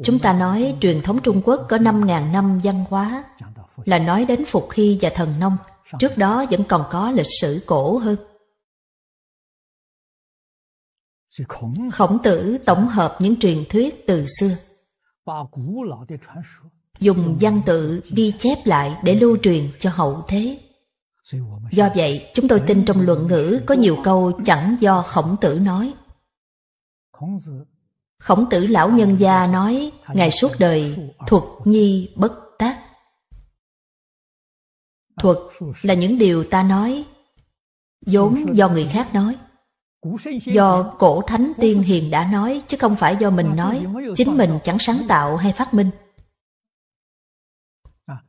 Chúng ta nói truyền thống Trung Quốc có 5.000 năm văn hóa, là nói đến Phục Hy và Thần Nông, trước đó vẫn còn có lịch sử cổ hơn. Khổng tử tổng hợp những truyền thuyết từ xưa, dùng văn tự ghi chép lại để lưu truyền cho hậu thế. Do vậy, chúng tôi tin trong luận ngữ có nhiều câu chẳng do khổng tử nói. Khổng tử lão nhân gia nói, Ngài suốt đời thuật nhi bất tác. Thuật là những điều ta nói, vốn do người khác nói. Do cổ thánh tiên hiền đã nói, chứ không phải do mình nói, chính mình chẳng sáng tạo hay phát minh.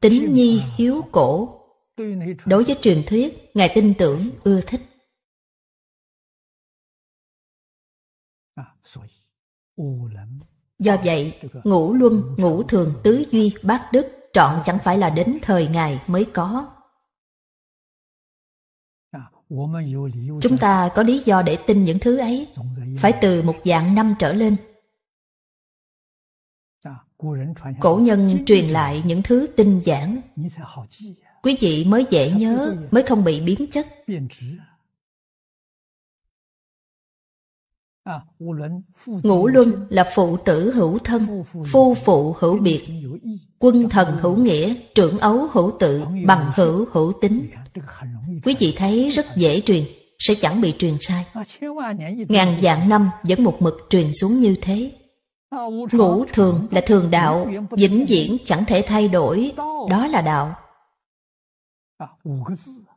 Tính nhi hiếu cổ Đối với truyền thuyết, Ngài tin tưởng, ưa thích. Do vậy, ngũ luân, ngũ thường tứ duy, bát đức trọn chẳng phải là đến thời Ngài mới có. À, Chúng ta có lý do để tin những thứ ấy, phải từ một dạng năm trở lên. À, Cổ nhân truyền lại những thứ tinh giản. Quý vị mới dễ nhớ, mới không bị biến chất. À, Ngũ luân là phụ tử hữu thân, phu phụ hữu biệt, quân thần hữu nghĩa, trưởng ấu hữu tự, bằng hữu hữu tính. Quý vị thấy rất dễ truyền, sẽ chẳng bị truyền sai. À, Ngàn vạn năm vẫn một mực truyền xuống như thế. À, Ngũ thường là thường đạo, vĩnh viễn chẳng thể thay đổi, đó là đạo.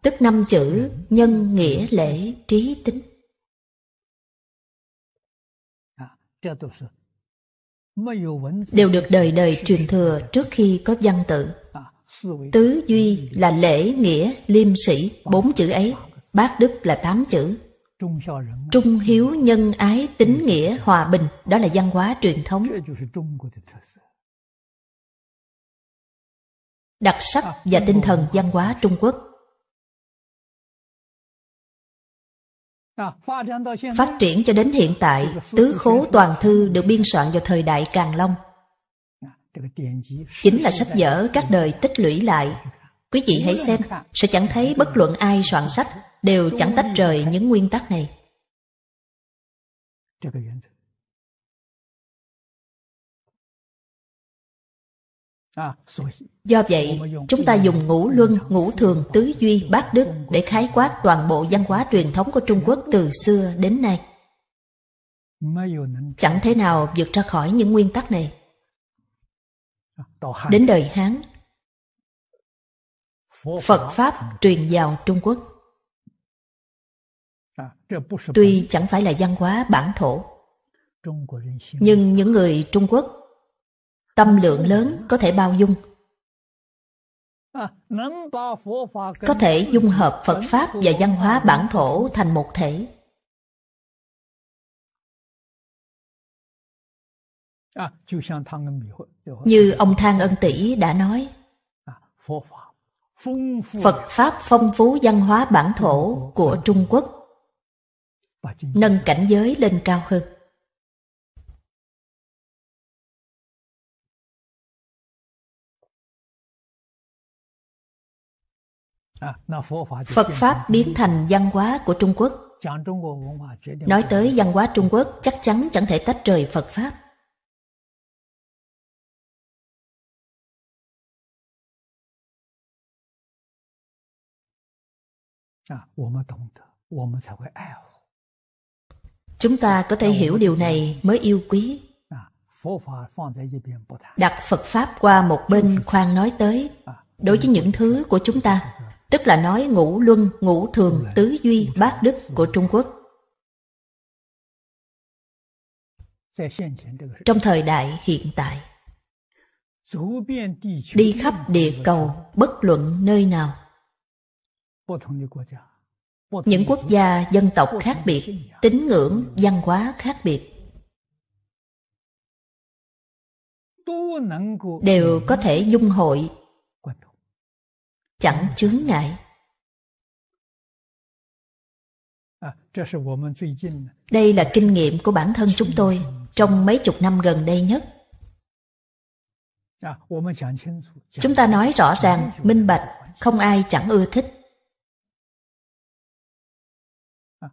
Tức năm chữ nhân nghĩa lễ trí tính đều được đời đời truyền thừa trước khi có văn tự à, tứ duy là lễ nghĩa liêm sĩ bốn chữ ấy bát đức là tám chữ trung hiếu nhân ái tín nghĩa hòa bình đó là văn hóa truyền thống đặc sắc à, và tinh thần văn hóa trung quốc Phát triển cho đến hiện tại, tứ khố toàn thư được biên soạn vào thời đại Càng Long. Chính là sách vở các đời tích lũy lại. Quý vị hãy xem, sẽ chẳng thấy bất luận ai soạn sách đều chẳng tách rời những nguyên tắc này. À, Do vậy, chúng ta dùng ngũ luân, ngũ thường, tứ duy, bát đức để khái quát toàn bộ văn hóa truyền thống của Trung Quốc từ xưa đến nay. Chẳng thế nào vượt ra khỏi những nguyên tắc này. À, đến đời Hán, Phật Pháp truyền vào Trung Quốc. À, Tuy chẳng phải là văn hóa bản thổ, nhưng những người Trung Quốc tâm lượng lớn có thể bao dung à, có thể dung hợp Phật Pháp và văn hóa bản thổ thành một thể. À, Như ông Thang Ân Tỷ đã nói, à, Phật Pháp phong phú văn hóa bản thổ của Trung Quốc nâng cảnh giới lên cao hơn. À, Phật Pháp biến thành văn hóa của Trung Quốc. Nói tới văn hóa Trung Quốc chắc chắn chẳng thể tách rời Phật Pháp. À, Chúng ta có thể hiểu điều này mới yêu quý. À, Đặt Phật Pháp qua một bên khoan nói tới đối với những thứ của chúng ta, tức là nói ngũ luân, ngũ thường, tứ duy, bát đức của Trung Quốc. Trong thời đại hiện tại, đi khắp địa cầu bất luận nơi nào, những quốc gia dân tộc khác biệt, tín ngưỡng, văn hóa khác biệt, đều có thể dung hội chẳng chướng ngại. À, đây là kinh nghiệm của bản thân chúng tôi trong mấy chục năm gần đây nhất. À, chúng ta nói rõ ràng, minh bạch, không ai chẳng ưa thích. À,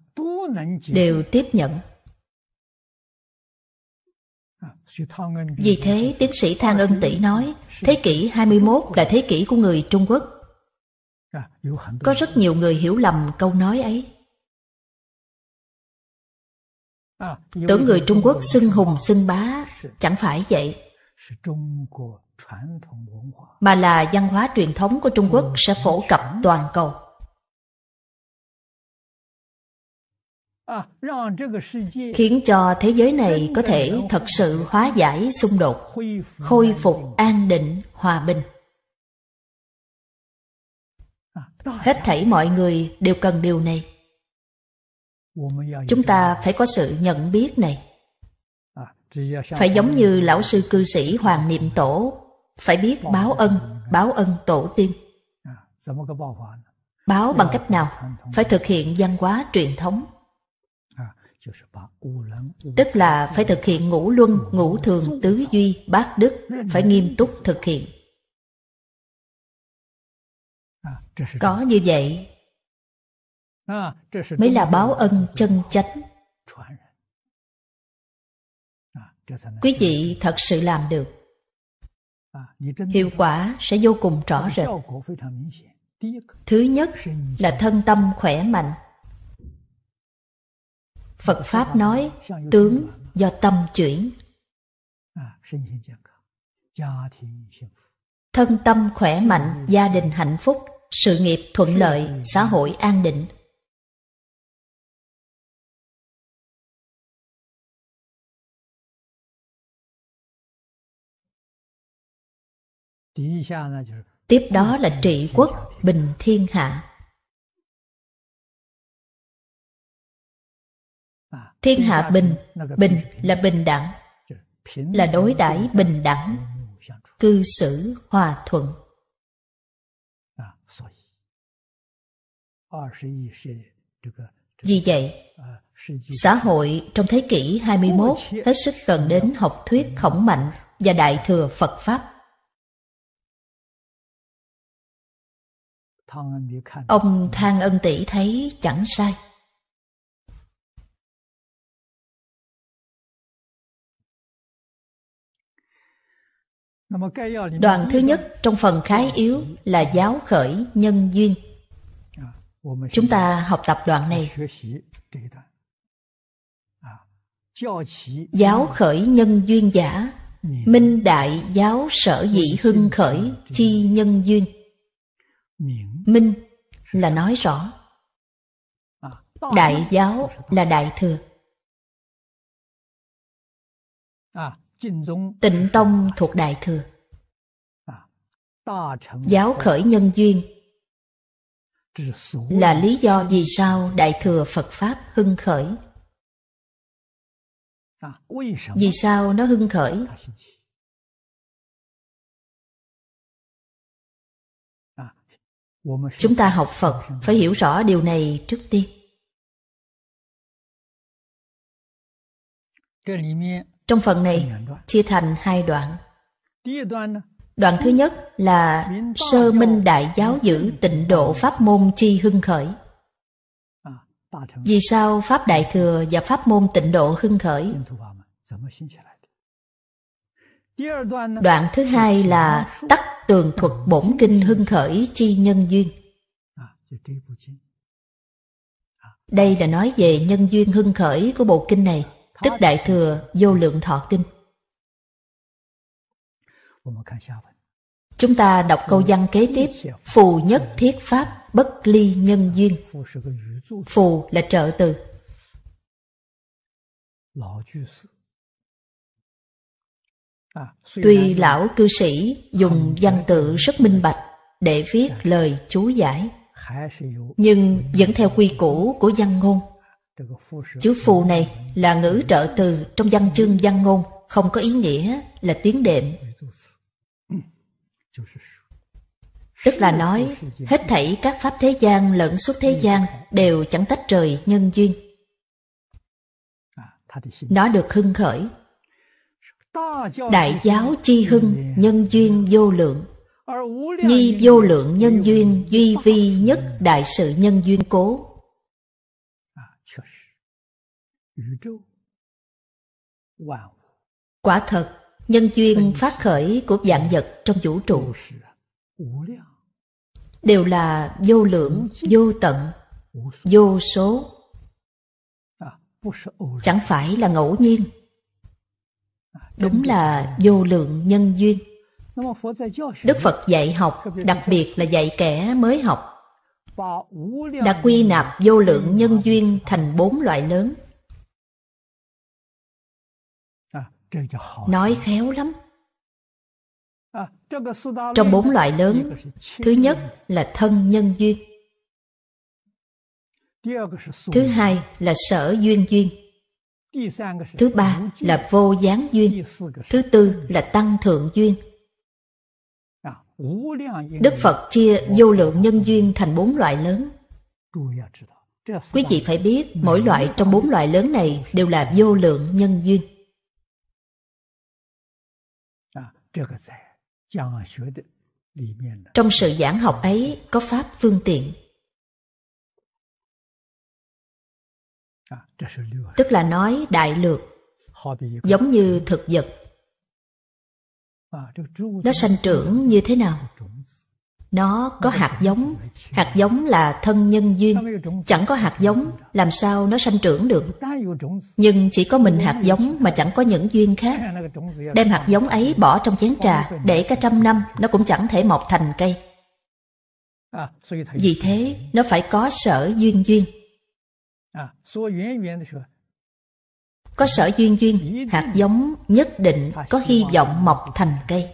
Đều tiếp nhận. Vì thế, tiến sĩ Thang Ân Tỷ nói, thế kỷ 21 là thế kỷ của người Trung Quốc. Có rất nhiều người hiểu lầm câu nói ấy. Tưởng người Trung Quốc xưng hùng xưng bá chẳng phải vậy. Mà là văn hóa truyền thống của Trung Quốc sẽ phổ cập toàn cầu. khiến cho thế giới này có thể thật sự hóa giải xung đột khôi phục an định hòa bình Hết thảy mọi người đều cần điều này. Chúng ta phải có sự nhận biết này. Phải giống như lão sư cư sĩ Hoàng Niệm Tổ, phải biết báo ân, báo ân tổ tiên. Báo bằng cách nào? Phải thực hiện văn hóa truyền thống. Tức là phải thực hiện ngũ luân, ngũ thường, tứ duy, bát đức, phải nghiêm túc thực hiện. Có như vậy mới là báo ân chân chánh. Quý vị thật sự làm được. Hiệu quả sẽ vô cùng rõ rệt. Thứ nhất là thân tâm khỏe mạnh. Phật Pháp nói tướng do tâm chuyển. Thân tâm khỏe mạnh, gia đình hạnh phúc sự nghiệp thuận lợi, xã hội an định. Tiếp đó là trị quốc, bình thiên hạ. Thiên hạ bình, bình là bình đẳng, là đối đãi bình đẳng, cư xử hòa thuận. Vì vậy, xã hội trong thế kỷ 21 hết sức cần đến học thuyết ừ. khổng mạnh và đại thừa Phật Pháp. Ông Thang Ân Tỷ thấy chẳng sai. Đoạn thứ nhất trong phần khái yếu là giáo khởi nhân duyên. Chúng ta học tập đoạn này. Giáo khởi nhân duyên giả, minh đại giáo sở dị hưng khởi chi nhân duyên. Minh là nói rõ. Đại giáo là đại thừa. Tịnh tông thuộc đại thừa. Giáo khởi nhân duyên là lý do vì sao Đại Thừa Phật Pháp hưng khởi. Vì sao nó hưng khởi? Chúng ta học Phật phải hiểu rõ điều này trước tiên. Trong phần này chia thành hai đoạn. Đoạn thứ nhất là Sơ Minh Đại Giáo Giữ Tịnh Độ Pháp Môn Chi Hưng Khởi. Vì sao Pháp Đại Thừa và Pháp Môn Tịnh Độ Hưng Khởi? Đoạn thứ hai là Tắc Tường Thuật Bổn Kinh Hưng Khởi Chi Nhân Duyên. Đây là nói về nhân duyên hưng khởi của bộ kinh này, tức Đại Thừa Vô Lượng Thọ Kinh. Chúng ta đọc câu văn kế tiếp, phù nhất thiết pháp bất ly nhân duyên. Phù là trợ từ. À, Tuy lão cư sĩ dùng văn tự rất minh bạch để viết lời chú giải, nhưng vẫn theo quy củ của văn ngôn. Chữ phù này là ngữ trợ từ trong văn chương văn ngôn, không có ý nghĩa là tiếng đệm Tức là nói, hết thảy các pháp thế gian lẫn suốt thế gian đều chẳng tách rời nhân duyên. Nó được hưng khởi. Đại giáo chi hưng, nhân duyên vô lượng. Nhi vô lượng nhân duyên, duy vi nhất đại sự nhân duyên cố. Quả thật, nhân duyên phát khởi của dạng vật trong vũ trụ đều là vô lượng vô tận vô số chẳng phải là ngẫu nhiên đúng là vô lượng nhân duyên đức phật dạy học đặc biệt là dạy kẻ mới học đã quy nạp vô lượng nhân duyên thành bốn loại lớn nói khéo lắm trong bốn loại lớn thứ nhất là thân nhân duyên thứ hai là sở duyên duyên thứ ba là vô gián duyên thứ tư là tăng thượng duyên đức phật chia vô lượng nhân duyên thành bốn loại lớn quý vị phải biết mỗi loại trong bốn loại lớn này đều là vô lượng nhân duyên Trong sự giảng học ấy có pháp phương tiện. Tức là nói đại lược, giống như thực vật. À, Nó sanh trưởng như thế nào? Nó có hạt giống, hạt giống là thân nhân duyên. Chẳng có hạt giống, làm sao nó sanh trưởng được. Nhưng chỉ có mình hạt giống mà chẳng có những duyên khác. Đem hạt giống ấy bỏ trong chén trà, để cả trăm năm, nó cũng chẳng thể mọc thành cây. Vì thế, nó phải có sở duyên duyên. Có sở duyên duyên, hạt giống nhất định có hy vọng mọc thành cây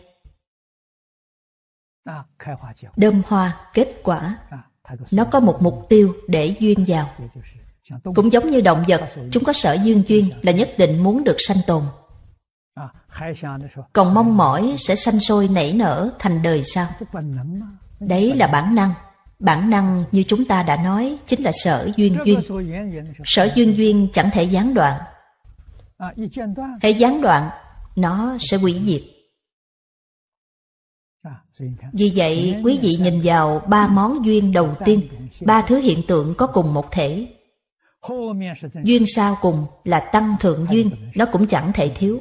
đâm hoa kết quả nó có một mục tiêu để duyên vào cũng giống như động vật chúng có sở duyên duyên là nhất định muốn được sanh tồn à, còn mong mỏi sẽ sanh sôi nảy nở thành đời sau đấy là bản năng bản năng như chúng ta đã nói chính là sở duyên duyên sở duyên duyên chẳng thể gián đoạn à, hãy gián đoạn nó sẽ hủy diệt vì vậy, quý vị nhìn vào ba món duyên đầu tiên, ba thứ hiện tượng có cùng một thể. Duyên sau cùng là tăng thượng duyên, nó cũng chẳng thể thiếu.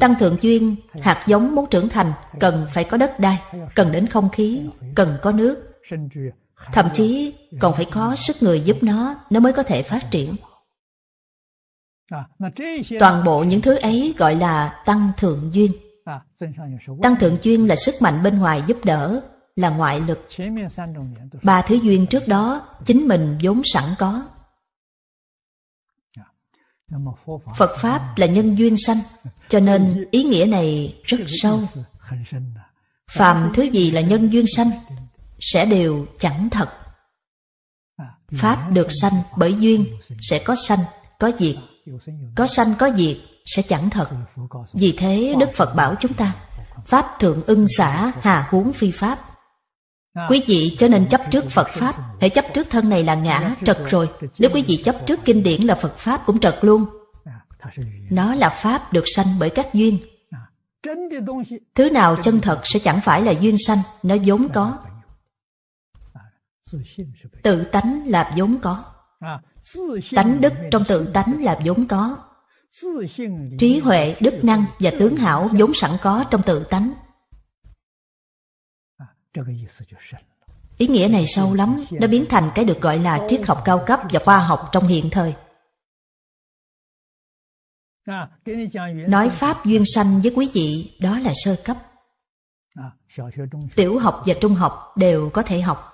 Tăng thượng duyên, hạt giống muốn trưởng thành, cần phải có đất đai, cần đến không khí, cần có nước. Thậm chí còn phải có sức người giúp nó, nó mới có thể phát triển. Toàn bộ những thứ ấy gọi là tăng thượng duyên. Tăng Thượng duyên là sức mạnh bên ngoài giúp đỡ, là ngoại lực. Ba thứ duyên trước đó chính mình vốn sẵn có. Phật Pháp là nhân duyên sanh, cho nên ý nghĩa này rất sâu. Phàm thứ gì là nhân duyên sanh, sẽ đều chẳng thật. À, Pháp được sanh bởi duyên, sẽ có sanh, có diệt, có sanh có diệt sẽ chẳng thật Vì thế Đức Phật bảo chúng ta Pháp thượng ưng xã hà huống phi pháp Quý vị cho nên chấp trước Phật Pháp Hãy chấp trước thân này là ngã, trật rồi Nếu quý vị chấp trước kinh điển là Phật Pháp cũng trật luôn Nó là Pháp được sanh bởi các duyên Thứ nào chân thật sẽ chẳng phải là duyên sanh Nó vốn có Tự tánh là vốn có tánh đức trong tự tánh là vốn có trí huệ đức năng và tướng hảo vốn sẵn có trong tự tánh ý nghĩa này sâu lắm nó biến thành cái được gọi là triết học cao cấp và khoa học trong hiện thời nói pháp duyên sanh với quý vị đó là sơ cấp tiểu học và trung học đều có thể học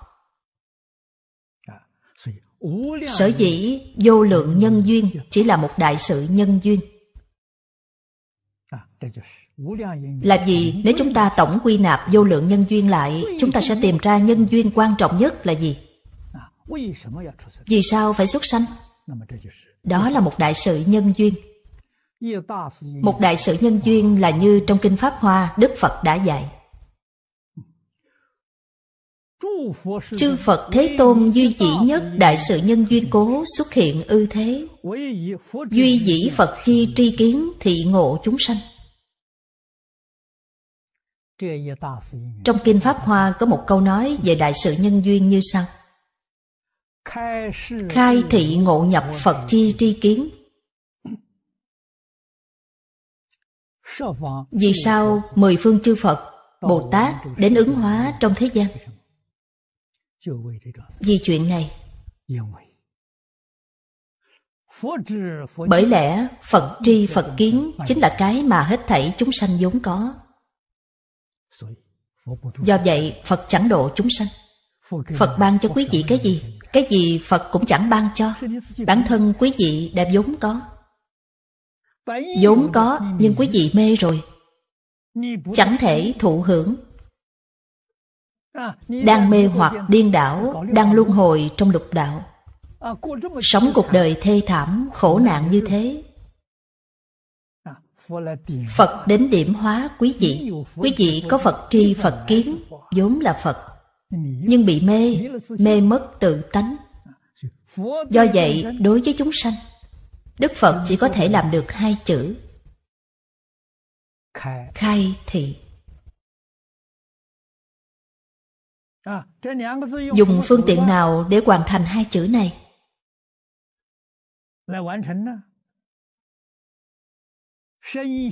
sở dĩ vô lượng nhân duyên chỉ là một đại sự nhân duyên là gì nếu chúng ta tổng quy nạp vô lượng nhân duyên lại chúng ta sẽ tìm ra nhân duyên quan trọng nhất là gì vì sao phải xuất sanh đó là một đại sự nhân duyên một đại sự nhân duyên là như trong kinh pháp hoa đức phật đã dạy Chư Phật Thế Tôn duy dĩ nhất đại sự nhân duyên cố xuất hiện ư thế Duy dĩ Phật chi tri kiến thị ngộ chúng sanh Trong Kinh Pháp Hoa có một câu nói về đại sự nhân duyên như sau Khai thị ngộ nhập Phật chi tri kiến Vì sao mười phương chư Phật, Bồ Tát đến ứng hóa trong thế gian vì chuyện này Bởi lẽ Phật tri Phật kiến chính là cái mà hết thảy chúng sanh vốn có Do vậy Phật chẳng độ chúng sanh Phật ban cho quý vị cái gì? Cái gì Phật cũng chẳng ban cho Bản thân quý vị đã vốn có vốn có nhưng quý vị mê rồi Chẳng thể thụ hưởng À, đang mê hoặc điên đảo đang luân hồi trong lục đạo à, sống cuộc đời thê thảm khổ nạn như thế à, phật đến điểm hóa quý vị quý vị có phật tri phật kiến vốn là phật nhưng bị mê mê mất tự tánh do vậy đối với chúng sanh đức phật chỉ có thể làm được hai chữ khai thị À, dùng phương tiện nào để hoàn thành hai chữ này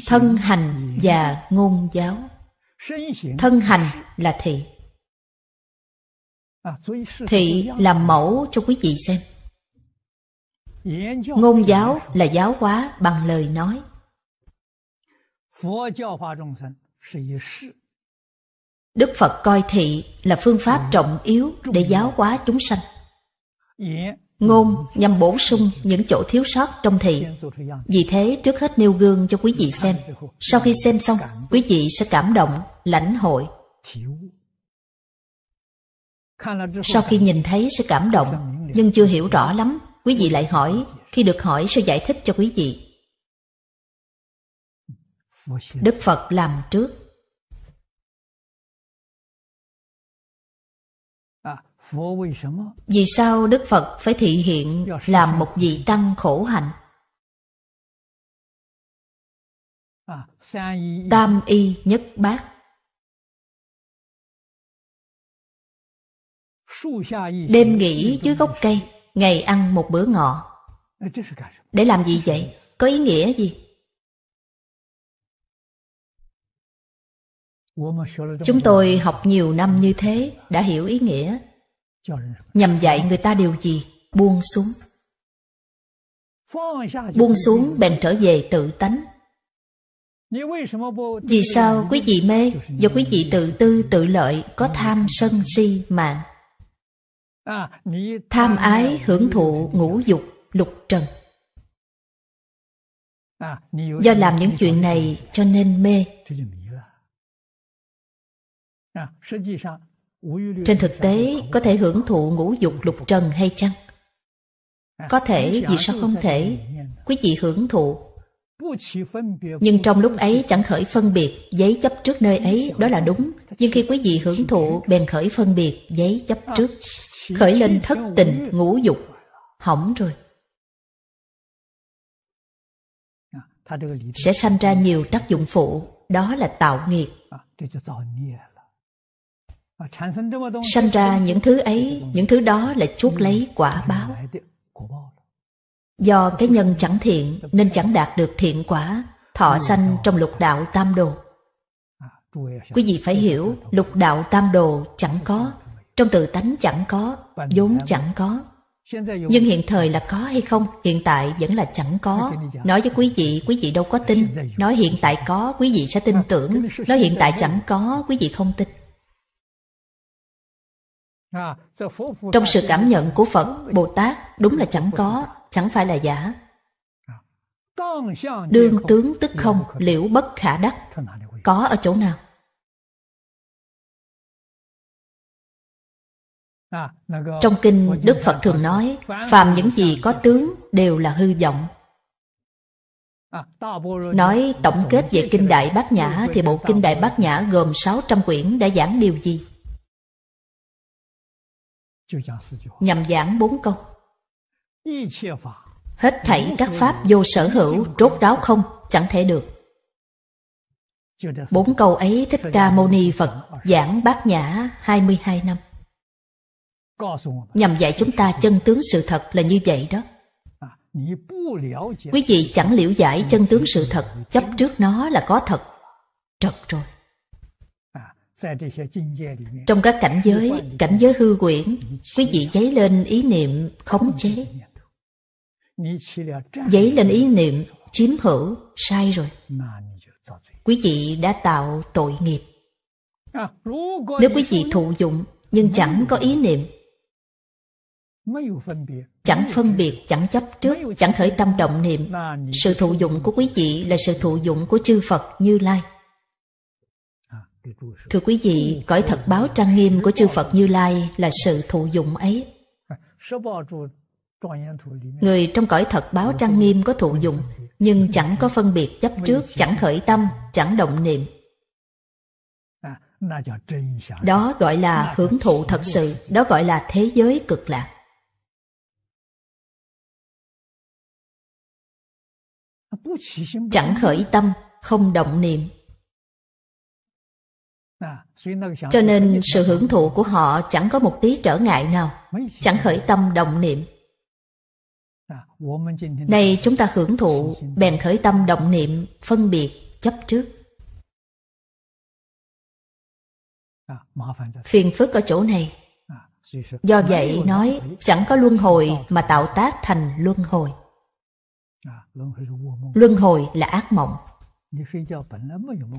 thân hành và ngôn giáo thân hành là thị à, thị làm mẫu cho quý vị xem ngôn giáo là giáo hóa bằng lời nói Đức Phật coi thị là phương pháp trọng yếu để giáo hóa chúng sanh. Ngôn nhằm bổ sung những chỗ thiếu sót trong thị. Vì thế trước hết nêu gương cho quý vị xem. Sau khi xem xong, quý vị sẽ cảm động, lãnh hội. Sau khi nhìn thấy sẽ cảm động, nhưng chưa hiểu rõ lắm, quý vị lại hỏi, khi được hỏi sẽ giải thích cho quý vị. Đức Phật làm trước Vì sao Đức Phật phải thị hiện làm một vị tăng khổ hạnh? À, Tam y nhất bác Đêm nghỉ dưới gốc cây Ngày ăn một bữa ngọ Để làm gì vậy? Có ý nghĩa gì? Chúng tôi học nhiều năm như thế Đã hiểu ý nghĩa nhằm dạy người ta điều gì buông xuống buông xuống bèn trở về tự tánh vì sao quý vị mê do quý vị tự tư tự lợi có tham sân si mạng à, tham ái hưởng thụ ngũ dục lục trần à, do làm những chuyện này cho nên mê trên thực tế có thể hưởng thụ ngũ dục lục trần hay chăng? Có thể vì sao không thể? Quý vị hưởng thụ nhưng trong lúc ấy chẳng khởi phân biệt Giấy chấp trước nơi ấy đó là đúng Nhưng khi quý vị hưởng thụ Bèn khởi phân biệt giấy chấp trước Khởi lên thất tình ngũ dục Hỏng rồi Sẽ sanh ra nhiều tác dụng phụ Đó là tạo nghiệp sanh ra những thứ ấy những thứ đó là chuốc lấy quả báo do cái nhân chẳng thiện nên chẳng đạt được thiện quả thọ sanh trong lục đạo tam đồ à, quý vị phải hiểu lục đạo tam đồ chẳng có trong tự tánh chẳng có vốn chẳng có nhưng hiện thời là có hay không hiện tại vẫn là chẳng có nói với quý vị quý vị đâu có tin nói hiện tại có quý vị sẽ tin tưởng nói hiện tại chẳng có quý vị không tin trong sự cảm nhận của phật bồ tát đúng là chẳng có chẳng phải là giả đương tướng tức không liễu bất khả đắc có ở chỗ nào trong kinh đức phật thường nói phàm những gì có tướng đều là hư vọng nói tổng kết về kinh đại bát nhã thì bộ kinh đại bát nhã gồm 600 quyển đã giảng điều gì nhằm giảng bốn câu hết thảy các pháp vô sở hữu rốt ráo không chẳng thể được bốn câu ấy thích ca mâu ni phật giảng bát nhã 22 năm nhằm dạy chúng ta chân tướng sự thật là như vậy đó quý vị chẳng liễu giải chân tướng sự thật chấp trước nó là có thật trật rồi trong các cảnh giới, cảnh giới hư quyển, quý vị dấy lên ý niệm khống chế. dấy lên ý niệm chiếm hữu, sai rồi. Quý vị đã tạo tội nghiệp. Nếu quý vị thụ dụng nhưng chẳng có ý niệm, chẳng phân biệt, chẳng chấp trước, chẳng khởi tâm động niệm, sự thụ dụng của quý vị là sự thụ dụng của chư Phật Như Lai. Thưa quý vị, cõi thật báo trang nghiêm của chư Phật Như Lai là sự thụ dụng ấy. Người trong cõi thật báo trang nghiêm có thụ dụng, nhưng chẳng có phân biệt chấp trước, chẳng khởi tâm, chẳng động niệm. Đó gọi là hưởng thụ thật sự, đó gọi là thế giới cực lạc. Chẳng khởi tâm, không động niệm, cho nên sự hưởng thụ của họ chẳng có một tí trở ngại nào chẳng khởi tâm động niệm nay chúng ta hưởng thụ bèn khởi tâm động niệm phân biệt chấp trước phiền phức ở chỗ này do vậy nói chẳng có luân hồi mà tạo tác thành luân hồi luân hồi là ác mộng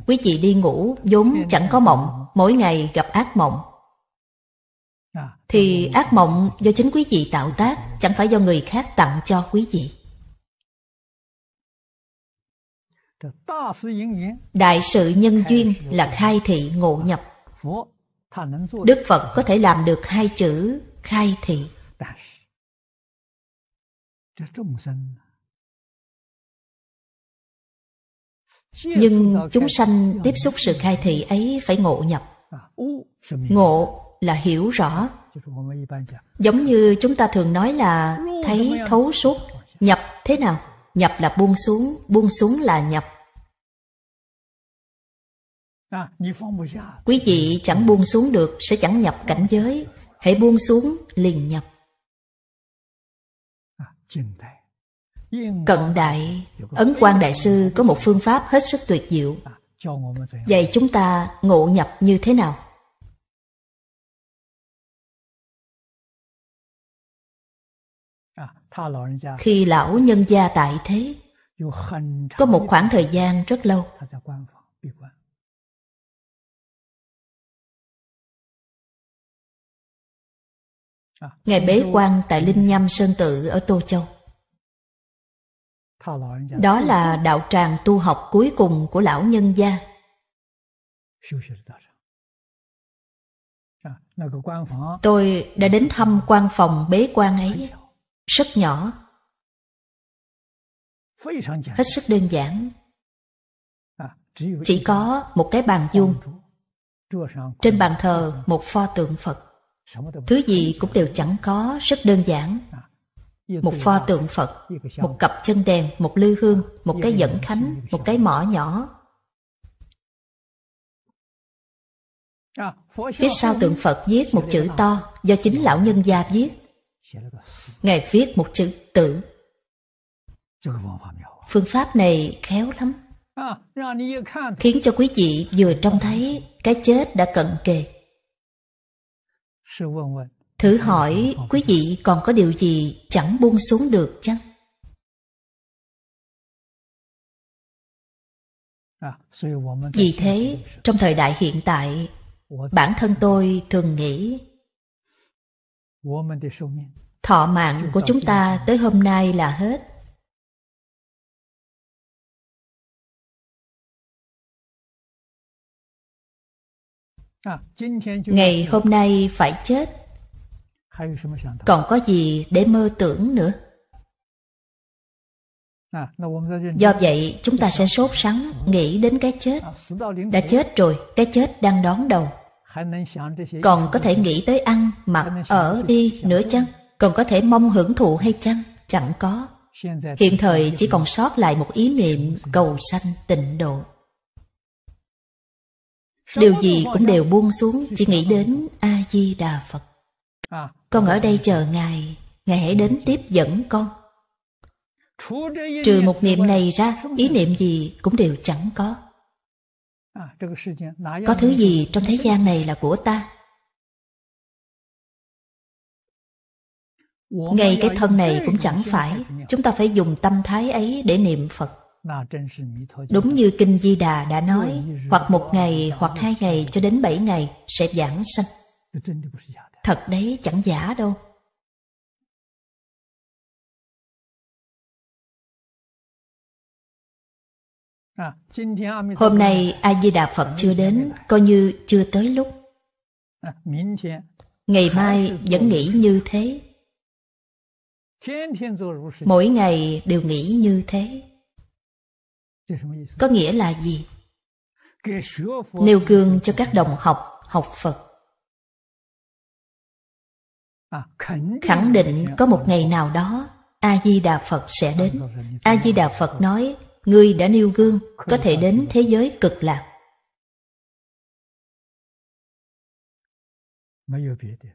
Quý vị đi ngủ vốn chẳng có mộng, mỗi ngày gặp ác mộng. À, Thì ác mộng do chính quý vị tạo tác, chẳng phải do người khác tặng cho quý vị. Đại sự nhân duyên là khai thị ngộ nhập. Đức Phật có thể làm được hai chữ khai thị. nhưng chúng sanh tiếp xúc sự khai thị ấy phải ngộ nhập ngộ là hiểu rõ giống như chúng ta thường nói là thấy thấu suốt nhập thế nào nhập là buông xuống buông xuống là nhập quý vị chẳng buông xuống được sẽ chẳng nhập cảnh giới hãy buông xuống liền nhập Cận đại, Ấn Quang Đại Sư có một phương pháp hết sức tuyệt diệu, dạy chúng ta ngộ nhập như thế nào. À, Khi lão nhân gia tại thế, có một khoảng thời gian rất lâu, à, Ngài bế quan tại Linh Nhâm Sơn Tự ở Tô Châu. Đó là đạo tràng tu học cuối cùng của lão nhân gia. À, Tôi đã đến thăm quan phòng bế quan ấy, rất nhỏ, hết sức đơn giản. À, chỉ có một cái bàn vuông, trên bàn thờ một pho tượng Phật. Thứ gì cũng đều chẳng có, rất đơn giản. À, một pho tượng Phật, một cặp chân đèn, một lư hương, một cái dẫn khánh, một cái mỏ nhỏ. À, Phía sau tượng Phật viết một chữ to do chính lão nhân gia viết. Ngài viết một chữ tử. Phương pháp này khéo lắm. À, Khiến cho quý vị vừa trông thấy cái chết đã cận kề. Thử hỏi quý vị còn có điều gì chẳng buông xuống được chăng? À, Vì thế, trong thời đại hiện tại, bản thân tôi thường nghĩ thọ mạng của chúng ta tới hôm nay là hết. À, Ngày hôm nay phải chết còn có gì để mơ tưởng nữa do vậy chúng ta sẽ sốt sắng ừ. nghĩ đến cái chết đã chết rồi cái chết đang đón đầu còn có thể nghĩ tới ăn mặc ở đi nữa chăng còn có thể mong hưởng thụ hay chăng chẳng có hiện thời chỉ còn sót lại một ý niệm cầu sanh tịnh độ điều gì cũng đều buông xuống chỉ nghĩ đến a di đà phật À. Con ở đây chờ Ngài Ngài hãy đến tiếp dẫn con Trừ một niệm này ra Ý niệm gì cũng đều chẳng có à, Có thứ gì trong thế gian này là của ta Ngay cái thân này cũng chẳng phải Chúng ta phải dùng tâm thái ấy để niệm Phật Đúng như Kinh Di Đà đã nói Hoặc một ngày, hoặc hai ngày cho đến bảy ngày Sẽ giảng sanh thật đấy chẳng giả đâu. À, Hôm nay A-di-đà Phật chưa đến, coi như chưa tới lúc. À, ngày mai vẫn nghĩ như thế. Mỗi ngày đều nghĩ như thế. Có nghĩa là gì? Nêu gương cho các đồng học học Phật. À, khẳng định có một ngày nào đó a di đà phật sẽ đến a di đà phật nói ngươi đã nêu gương có thể đến thế giới cực lạc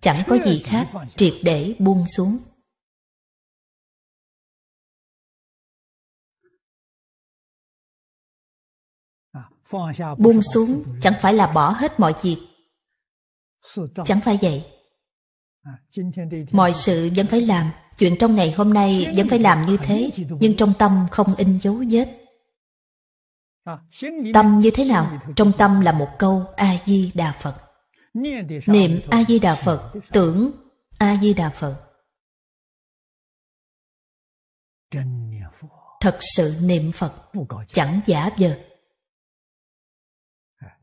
chẳng có gì khác triệt để buông xuống à, buông xuống chẳng phải là bỏ hết mọi việc chẳng phải vậy À, mọi sự vẫn phải làm chuyện trong ngày hôm nay vẫn phải làm như thế nhưng trong tâm không in dấu vết à, tâm như thế nào trong tâm là một câu a di đà phật niệm a di đà phật tưởng a di đà phật thật sự niệm phật chẳng giả vờ à,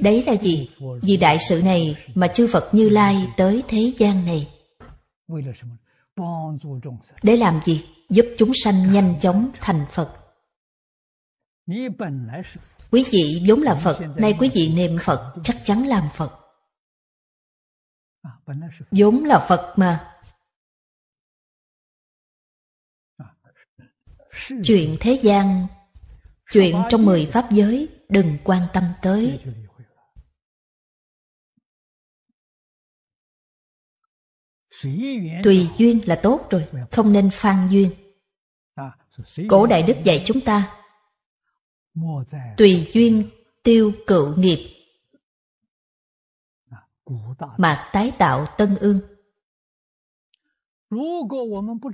Đấy là gì? Vì đại sự này mà chư Phật Như Lai tới thế gian này. Để làm gì? Giúp chúng sanh nhanh chóng thành Phật. Quý vị vốn là Phật, nay quý vị niệm Phật, chắc chắn làm Phật. À, vốn là Phật mà. À, Chuyện thế gian Chuyện trong mười pháp giới đừng quan tâm tới. Tùy duyên là tốt rồi, không nên phan duyên. Cổ Đại Đức dạy chúng ta Tùy duyên tiêu cựu nghiệp Mà tái tạo tân ương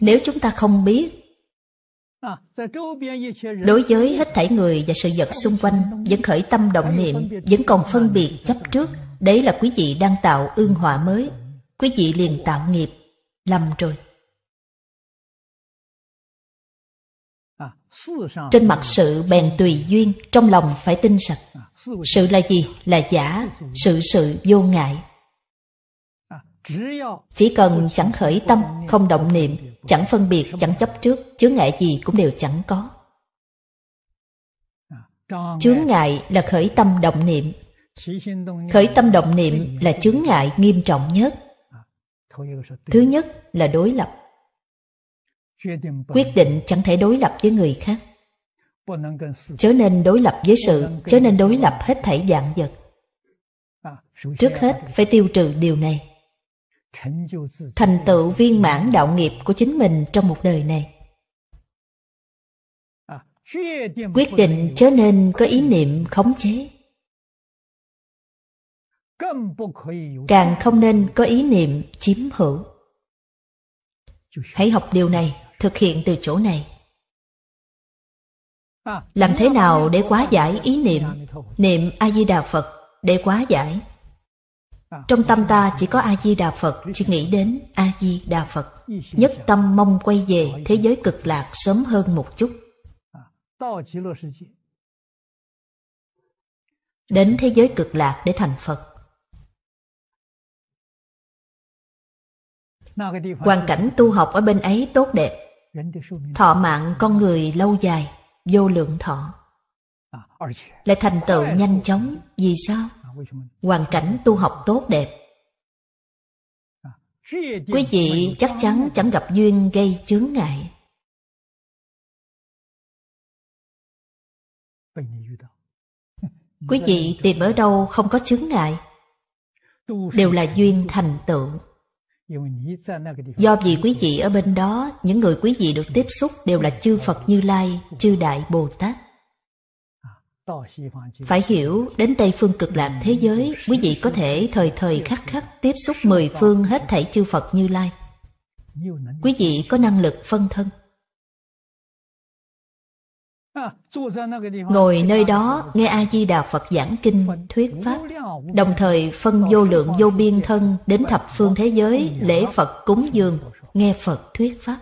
Nếu chúng ta không biết Đối với hết thảy người và sự vật xung quanh Vẫn khởi tâm động niệm Vẫn còn phân biệt chấp trước Đấy là quý vị đang tạo ương họa mới Quý vị liền tạo nghiệp Lầm rồi Trên mặt sự bèn tùy duyên Trong lòng phải tin sạch Sự là gì? Là giả Sự sự vô ngại à, Chỉ cần chẳng khởi tâm Không động niệm chẳng phân biệt, chẳng chấp trước, chướng ngại gì cũng đều chẳng có. Chướng ngại là khởi tâm động niệm. Khởi tâm động niệm là chướng ngại nghiêm trọng nhất. Thứ nhất là đối lập. Quyết định chẳng thể đối lập với người khác. Chớ nên đối lập với sự, chớ nên đối lập hết thảy dạng vật. Trước hết phải tiêu trừ điều này thành tựu viên mãn đạo nghiệp của chính mình trong một đời này quyết định chớ nên có ý niệm khống chế càng không nên có ý niệm chiếm hữu hãy học điều này thực hiện từ chỗ này làm thế nào để quá giải ý niệm niệm a di đà phật để quá giải trong tâm ta chỉ có A-di-đà Phật, chỉ nghĩ đến A-di-đà Phật. Nhất tâm mong quay về thế giới cực lạc sớm hơn một chút. Đến thế giới cực lạc để thành Phật. Hoàn cảnh tu học ở bên ấy tốt đẹp. Thọ mạng con người lâu dài, vô lượng thọ. Lại thành tựu nhanh chóng, vì sao? hoàn cảnh tu học tốt đẹp à, quý vị chắc chắn chẳng gặp duyên gây chướng ngại quý vị tìm ở đâu không có chướng ngại đều là duyên thành tựu do vì quý vị ở bên đó những người quý vị được tiếp xúc đều là chư phật như lai chư đại bồ tát phải hiểu đến Tây phương cực lạc thế giới, quý vị có thể thời thời khắc khắc tiếp xúc mười phương hết thảy chư Phật Như Lai. Quý vị có năng lực phân thân. Ngồi nơi đó nghe A-di-đà Phật giảng kinh, thuyết pháp Đồng thời phân vô lượng vô biên thân Đến thập phương thế giới lễ Phật cúng dường Nghe Phật thuyết pháp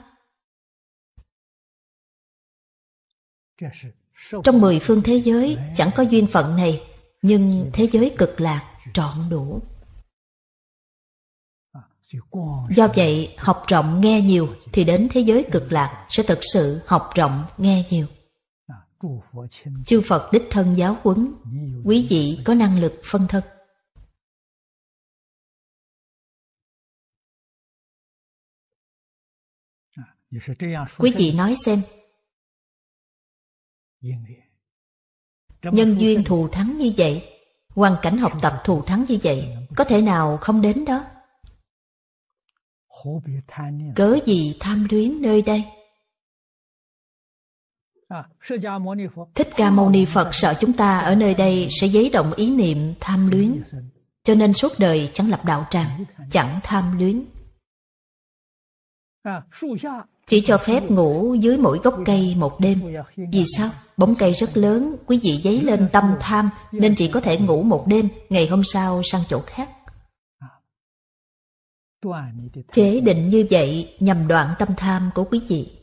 trong mười phương thế giới chẳng có duyên phận này, nhưng thế giới cực lạc trọn đủ. Do vậy, học rộng nghe nhiều thì đến thế giới cực lạc sẽ thực sự học rộng nghe nhiều. Chư Phật đích thân giáo huấn, quý vị có năng lực phân thân. Quý vị nói xem, Nhân duyên thù thắng như vậy, hoàn cảnh học tập thù thắng như vậy, có thể nào không đến đó? Cớ gì tham luyến nơi đây? À, Thích Ca Mâu Ni Phật sợ chúng ta ở nơi đây sẽ giấy động ý niệm tham luyến, cho nên suốt đời chẳng lập đạo tràng, chẳng tham luyến. À, chỉ cho phép ngủ dưới mỗi gốc cây một đêm. Vì sao? Bóng cây rất lớn, quý vị dấy lên tâm tham, nên chỉ có thể ngủ một đêm, ngày hôm sau sang chỗ khác. Chế định như vậy nhằm đoạn tâm tham của quý vị.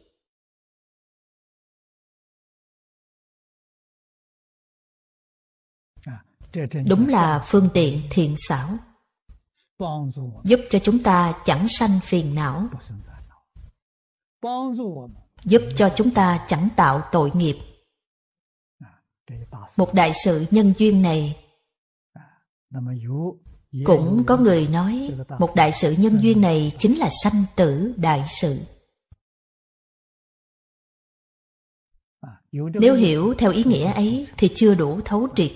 Đúng là phương tiện thiện xảo Giúp cho chúng ta chẳng sanh phiền não giúp cho chúng ta chẳng tạo tội nghiệp. Một đại sự nhân duyên này cũng có người nói một đại sự nhân duyên này chính là sanh tử đại sự. Nếu hiểu theo ý nghĩa ấy thì chưa đủ thấu triệt.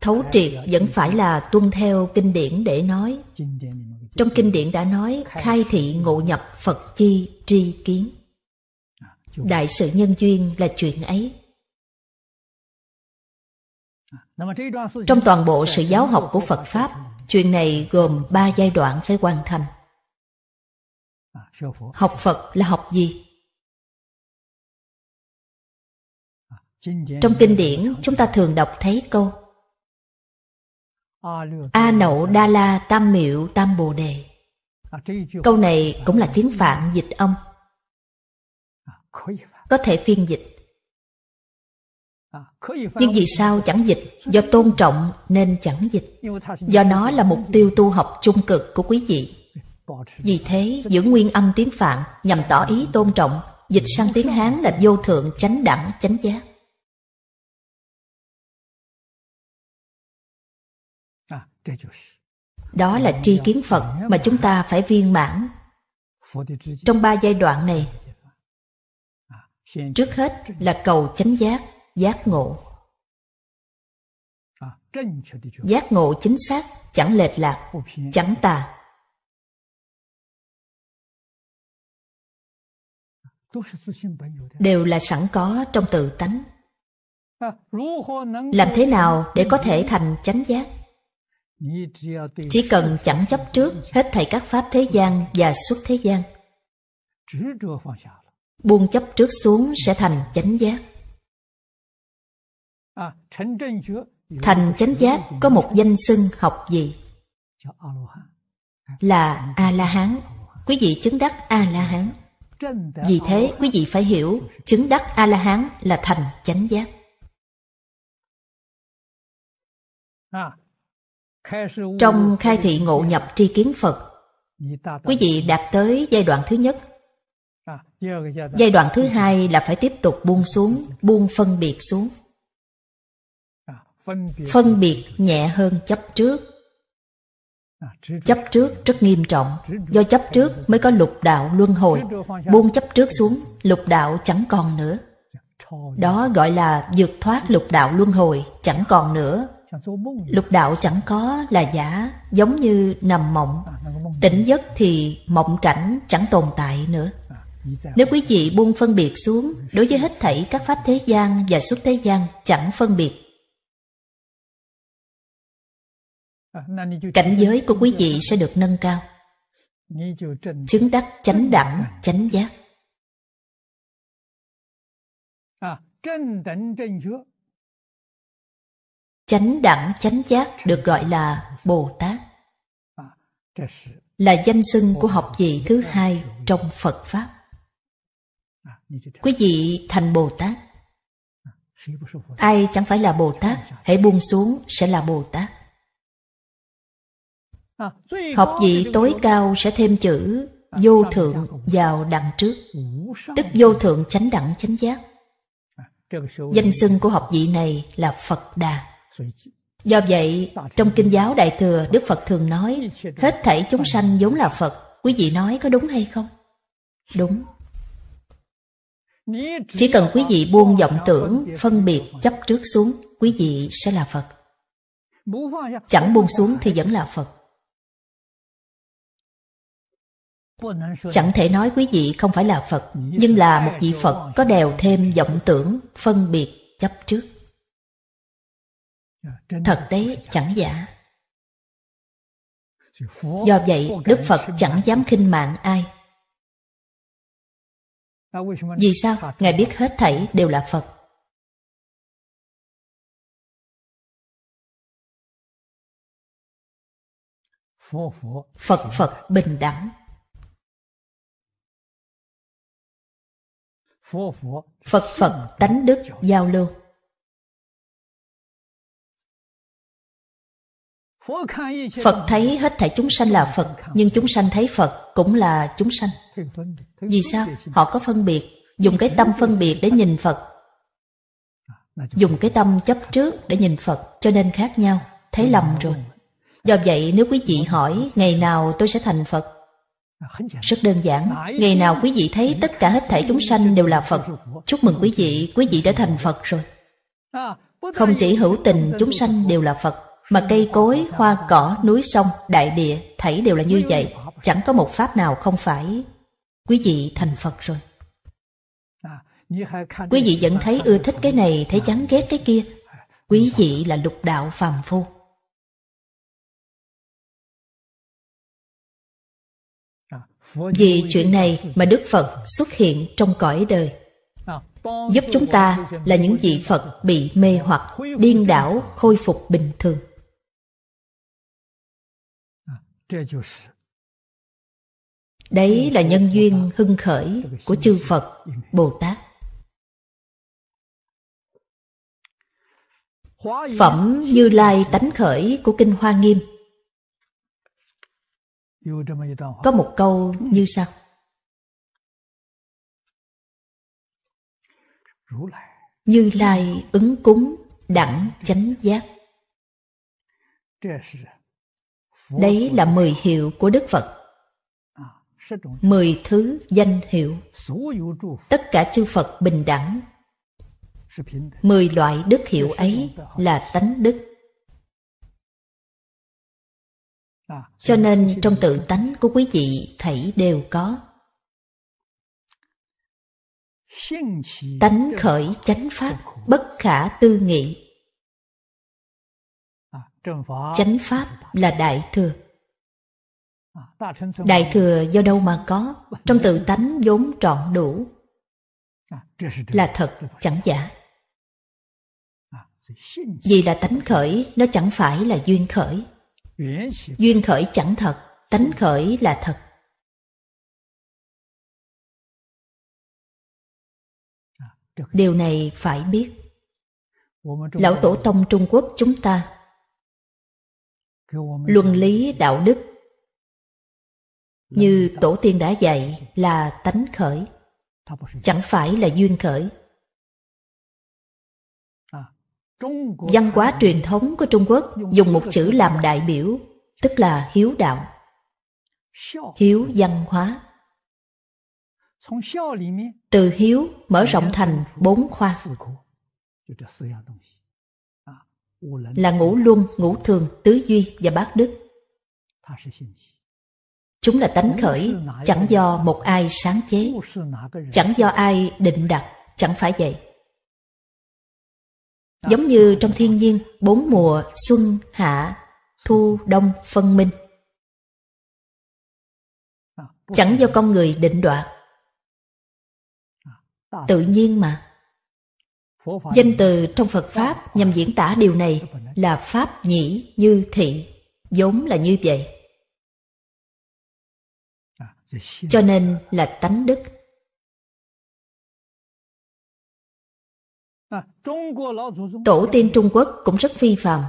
Thấu triệt vẫn phải là tuân theo kinh điển để nói. Trong kinh điển đã nói khai thị ngộ nhập Phật chi tri kiến. À, Đại sự nhân duyên là chuyện ấy. À, Trong toàn bộ sự giáo học của Phật Pháp, chuyện này gồm ba giai đoạn phải hoàn thành. À, học Phật là học gì? Trong kinh điển, chúng ta thường đọc thấy câu A Nậu Đa La Tam Miệu Tam Bồ Đề à, Câu này cũng là tiếng Phạm dịch âm à, Có thể phiên dịch à, Nhưng vì sao chẳng dịch Do tôn trọng nên chẳng dịch Do nó là mục tiêu tu học trung cực của quý vị Vì thế giữ nguyên âm tiếng Phạm Nhằm tỏ ý tôn trọng Dịch sang tiếng Hán là vô thượng chánh đẳng chánh giác Đó là tri kiến Phật mà chúng ta phải viên mãn. Trong ba giai đoạn này, trước hết là cầu chánh giác, giác ngộ. Giác ngộ chính xác, chẳng lệch lạc, chẳng tà. Đều là sẵn có trong tự tánh. Làm thế nào để có thể thành chánh giác? chỉ cần chẳng chấp trước hết thầy các pháp thế gian và xuất thế gian buông chấp trước xuống sẽ thành chánh giác thành chánh giác có một danh xưng học gì là a la hán quý vị chứng đắc a la hán vì thế quý vị phải hiểu chứng đắc a la hán là thành chánh giác à, trong khai thị ngộ nhập tri kiến Phật, quý vị đạt tới giai đoạn thứ nhất. Giai đoạn thứ hai là phải tiếp tục buông xuống, buông phân biệt xuống. Phân biệt nhẹ hơn chấp trước. Chấp trước rất nghiêm trọng, do chấp trước mới có lục đạo luân hồi. Buông chấp trước xuống, lục đạo chẳng còn nữa. Đó gọi là vượt thoát lục đạo luân hồi, chẳng còn nữa, Lục đạo chẳng có là giả, giống như à, nằm mộng. Tỉnh giấc thì mộng cảnh chẳng tồn tại nữa. À, Nếu quý vị buông phân biệt xuống, đối với hết thảy các pháp thế gian và xuất thế gian chẳng phân biệt. À, cảnh giới của quý vị sẽ được nâng cao. Chứng đắc chánh đẳng, chánh giác. Chánh đẳng chánh giác được gọi là Bồ Tát. Là danh xưng của học vị thứ hai trong Phật Pháp. Quý vị thành Bồ Tát. Ai chẳng phải là Bồ Tát, hãy buông xuống sẽ là Bồ Tát. Học vị tối cao sẽ thêm chữ vô thượng vào đằng trước, tức vô thượng chánh đẳng chánh giác. Danh xưng của học vị này là Phật Đà. Do vậy, trong Kinh giáo Đại Thừa, Đức Phật thường nói, hết thảy chúng sanh vốn là Phật. Quý vị nói có đúng hay không? Đúng. Chỉ cần quý vị buông vọng tưởng, phân biệt, chấp trước xuống, quý vị sẽ là Phật. Chẳng buông xuống thì vẫn là Phật. Chẳng thể nói quý vị không phải là Phật, nhưng là một vị Phật có đèo thêm vọng tưởng, phân biệt, chấp trước. Dạ, Thật đấy, chẳng giả. Do vậy, Đức Phật chẳng dám khinh mạng ai. Vì sao? Ngài biết hết thảy đều là Phật. Phật Phật bình đẳng. Phật Phật tánh đức giao lưu. Phật thấy hết thảy chúng sanh là Phật, nhưng chúng sanh thấy Phật cũng là chúng sanh. Vì sao? Họ có phân biệt, dùng cái tâm phân biệt để nhìn Phật. Dùng cái tâm chấp trước để nhìn Phật, cho nên khác nhau, thấy lầm rồi. Do vậy nếu quý vị hỏi ngày nào tôi sẽ thành Phật, rất đơn giản, ngày nào quý vị thấy tất cả hết thảy chúng sanh đều là Phật, chúc mừng quý vị, quý vị đã thành Phật rồi. Không chỉ hữu tình chúng sanh đều là Phật, mà cây cối, hoa cỏ, núi sông, đại địa, thảy đều là như vậy, chẳng có một pháp nào không phải. Quý vị thành Phật rồi. Quý vị vẫn thấy ưa thích cái này, thấy chán ghét cái kia. Quý vị là lục đạo phàm phu. Vì chuyện này mà Đức Phật xuất hiện trong cõi đời Giúp chúng ta là những vị Phật bị mê hoặc, điên đảo, khôi phục bình thường Đấy là nhân duyên hưng khởi của chư Phật, Bồ Tát. Phẩm Như Lai tánh khởi của Kinh Hoa Nghiêm Có một câu như sau Như Lai ứng cúng đẳng chánh giác Đấy là mười hiệu của Đức Phật. Mười thứ danh hiệu. Tất cả chư Phật bình đẳng. Mười loại đức hiệu ấy là tánh đức. Cho nên trong tự tánh của quý vị thảy đều có. Tánh khởi chánh pháp bất khả tư nghị chánh pháp là đại thừa à, đại thừa do đâu mà có trong tự tánh vốn trọn đủ à, là thật chẳng giả à, vì là tánh khởi nó chẳng phải là duyên khởi duyên khởi chẳng thật tánh khởi là thật điều này phải biết lão tổ tông trung quốc chúng ta luân lý đạo đức như tổ tiên đã dạy là tánh khởi chẳng phải là duyên khởi à, văn hóa truyền thống của trung quốc dùng một chữ làm đại biểu tức là hiếu đạo hiếu văn hóa từ hiếu mở rộng thành bốn khoa là ngũ luân, ngũ thường, tứ duy và bát đức. Chúng là tánh khởi, chẳng do một ai sáng chế, chẳng do ai định đặt, chẳng phải vậy. Giống như trong thiên nhiên, bốn mùa xuân, hạ, thu, đông, phân minh. À, chẳng do con người định đoạt. À, Tự nhiên mà. Danh từ trong Phật Pháp nhằm diễn tả điều này là Pháp nhĩ như thị, giống là như vậy. Cho nên là tánh đức. Tổ tiên Trung Quốc cũng rất phi phạm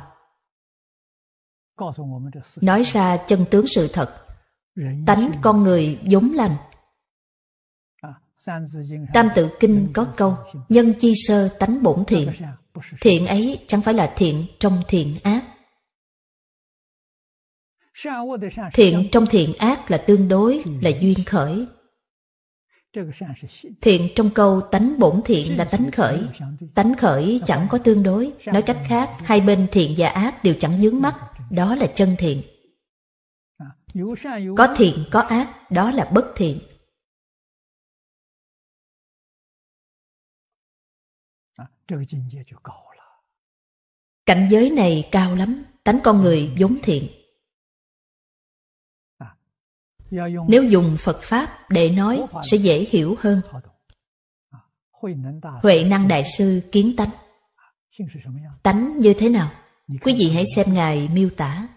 Nói ra chân tướng sự thật, tánh con người giống lành Tam tự kinh có câu Nhân chi sơ tánh bổn thiện Thiện ấy chẳng phải là thiện trong thiện ác Thiện trong thiện ác là tương đối, là duyên khởi Thiện trong câu tánh bổn thiện là tánh khởi Tánh khởi chẳng có tương đối Nói cách khác, hai bên thiện và ác đều chẳng dướng mắt Đó là chân thiện Có thiện có ác, đó là bất thiện Cảnh giới này cao lắm, tánh con người vốn thiện. Nếu dùng Phật Pháp để nói sẽ dễ hiểu hơn. Huệ năng đại sư kiến tánh. Tánh như thế nào? Quý vị hãy xem Ngài miêu tả.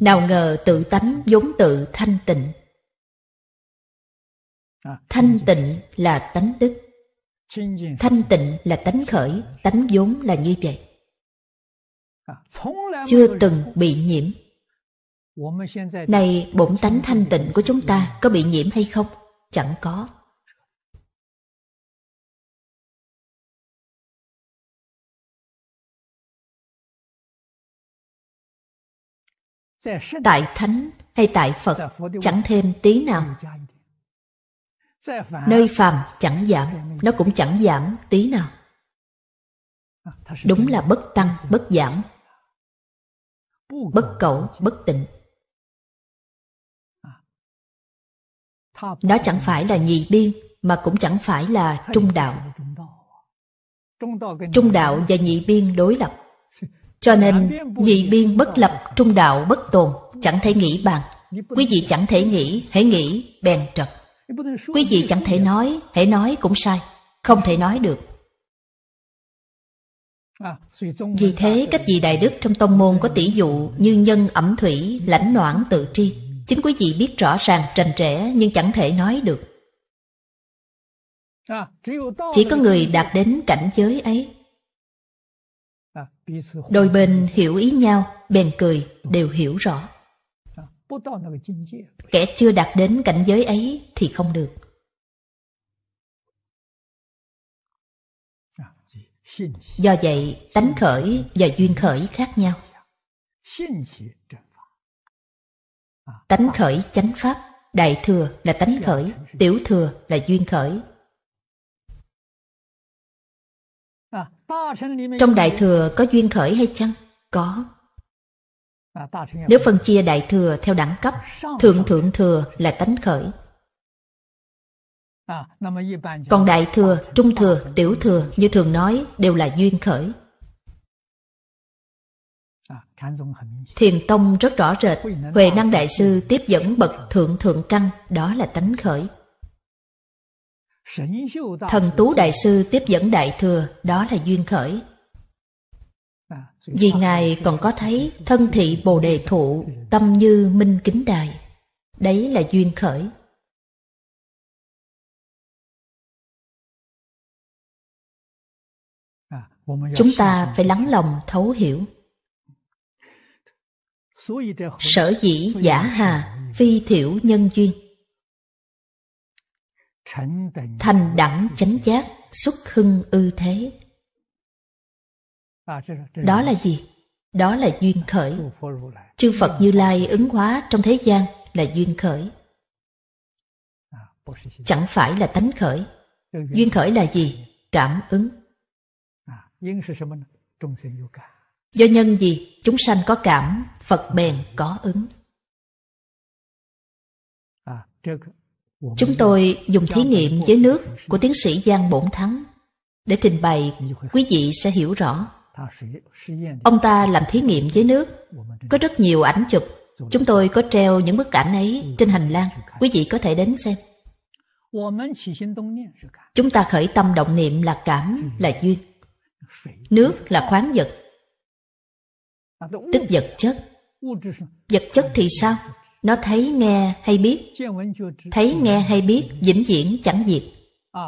Nào ngờ tự tánh vốn tự thanh tịnh. Thanh tịnh là tánh đức. Thanh tịnh là tánh khởi, tánh vốn là như vậy. Chưa từng bị nhiễm. Này, bổn tánh thanh tịnh của chúng ta có bị nhiễm hay không? Chẳng có. Tại Thánh hay tại Phật dạ, chẳng thêm tí nào Nơi phàm chẳng giảm, nó cũng chẳng giảm tí nào. Đúng là bất tăng, bất giảm. Bất cẩu, bất tịnh. Nó chẳng phải là nhị biên mà cũng chẳng phải là trung đạo. Trung đạo và nhị biên đối lập. Cho nên nhị biên bất lập, trung đạo bất tồn, chẳng thể nghĩ bằng Quý vị chẳng thể nghĩ, hãy nghĩ bèn trật. Quý vị chẳng thể nói, hãy nói cũng sai, không thể nói được. À, vì thế, các vị đại đức trong tông môn có tỷ dụ như nhân ẩm thủy, lãnh noãn tự tri. Chính quý vị biết rõ ràng trành trẻ nhưng chẳng thể nói được. À, chỉ có người đạt đến cảnh giới ấy à, Đôi bên hiểu ý nhau, bèn cười, đều hiểu rõ. Kẻ chưa đạt đến cảnh giới ấy thì không được. À, Do vậy, tánh khởi và duyên khởi khác nhau. À, tánh khởi chánh pháp, đại thừa là tánh khởi, tiểu thừa là duyên khởi. À, Trong đại thừa có duyên khởi hay chăng? Có. Nếu phân chia đại thừa theo đẳng cấp, thượng thượng thừa là tánh khởi. À, Còn đại thừa, trung thừa, tiểu thừa như thường nói đều là duyên khởi. À, Thiền Tông rất rõ rệt, Huệ Năng Đại Sư tiếp dẫn bậc thượng thượng căn, đó là tánh khởi. Thần Tú Đại Sư tiếp dẫn Đại Thừa, đó là duyên khởi. À, Vì Ngài còn có thấy thân thị Bồ Đề Thụ tâm như minh kính đài. Đấy là duyên khởi. À, Chúng ta phải lắng lòng thấu hiểu. Sở dĩ giả hà phi thiểu nhân duyên Thành đẳng chánh giác xuất hưng ư thế À, Đó là gì? Đó là duyên khởi. Chư Phật Như Lai ứng hóa trong thế gian là duyên khởi. À, Chẳng phải là tánh khởi. Duyên khởi là gì? Cảm ứng. À, Do nhân gì? Chúng sanh có cảm, Phật bèn có ứng. Chúng tôi dùng thí nghiệm với nước của tiến sĩ Giang Bổn Thắng để trình bày, quý vị sẽ hiểu rõ. Ông ta làm thí nghiệm với nước, có rất nhiều ảnh chụp. Chúng tôi có treo những bức ảnh ấy trên hành lang. Quý vị có thể đến xem. Chúng ta khởi tâm động niệm là cảm, là duyên. Nước là khoáng vật, à, tức vật chất. Vật chất thì sao? Nó thấy, nghe hay biết? Thấy, nghe hay biết, vĩnh viễn chẳng diệt. À,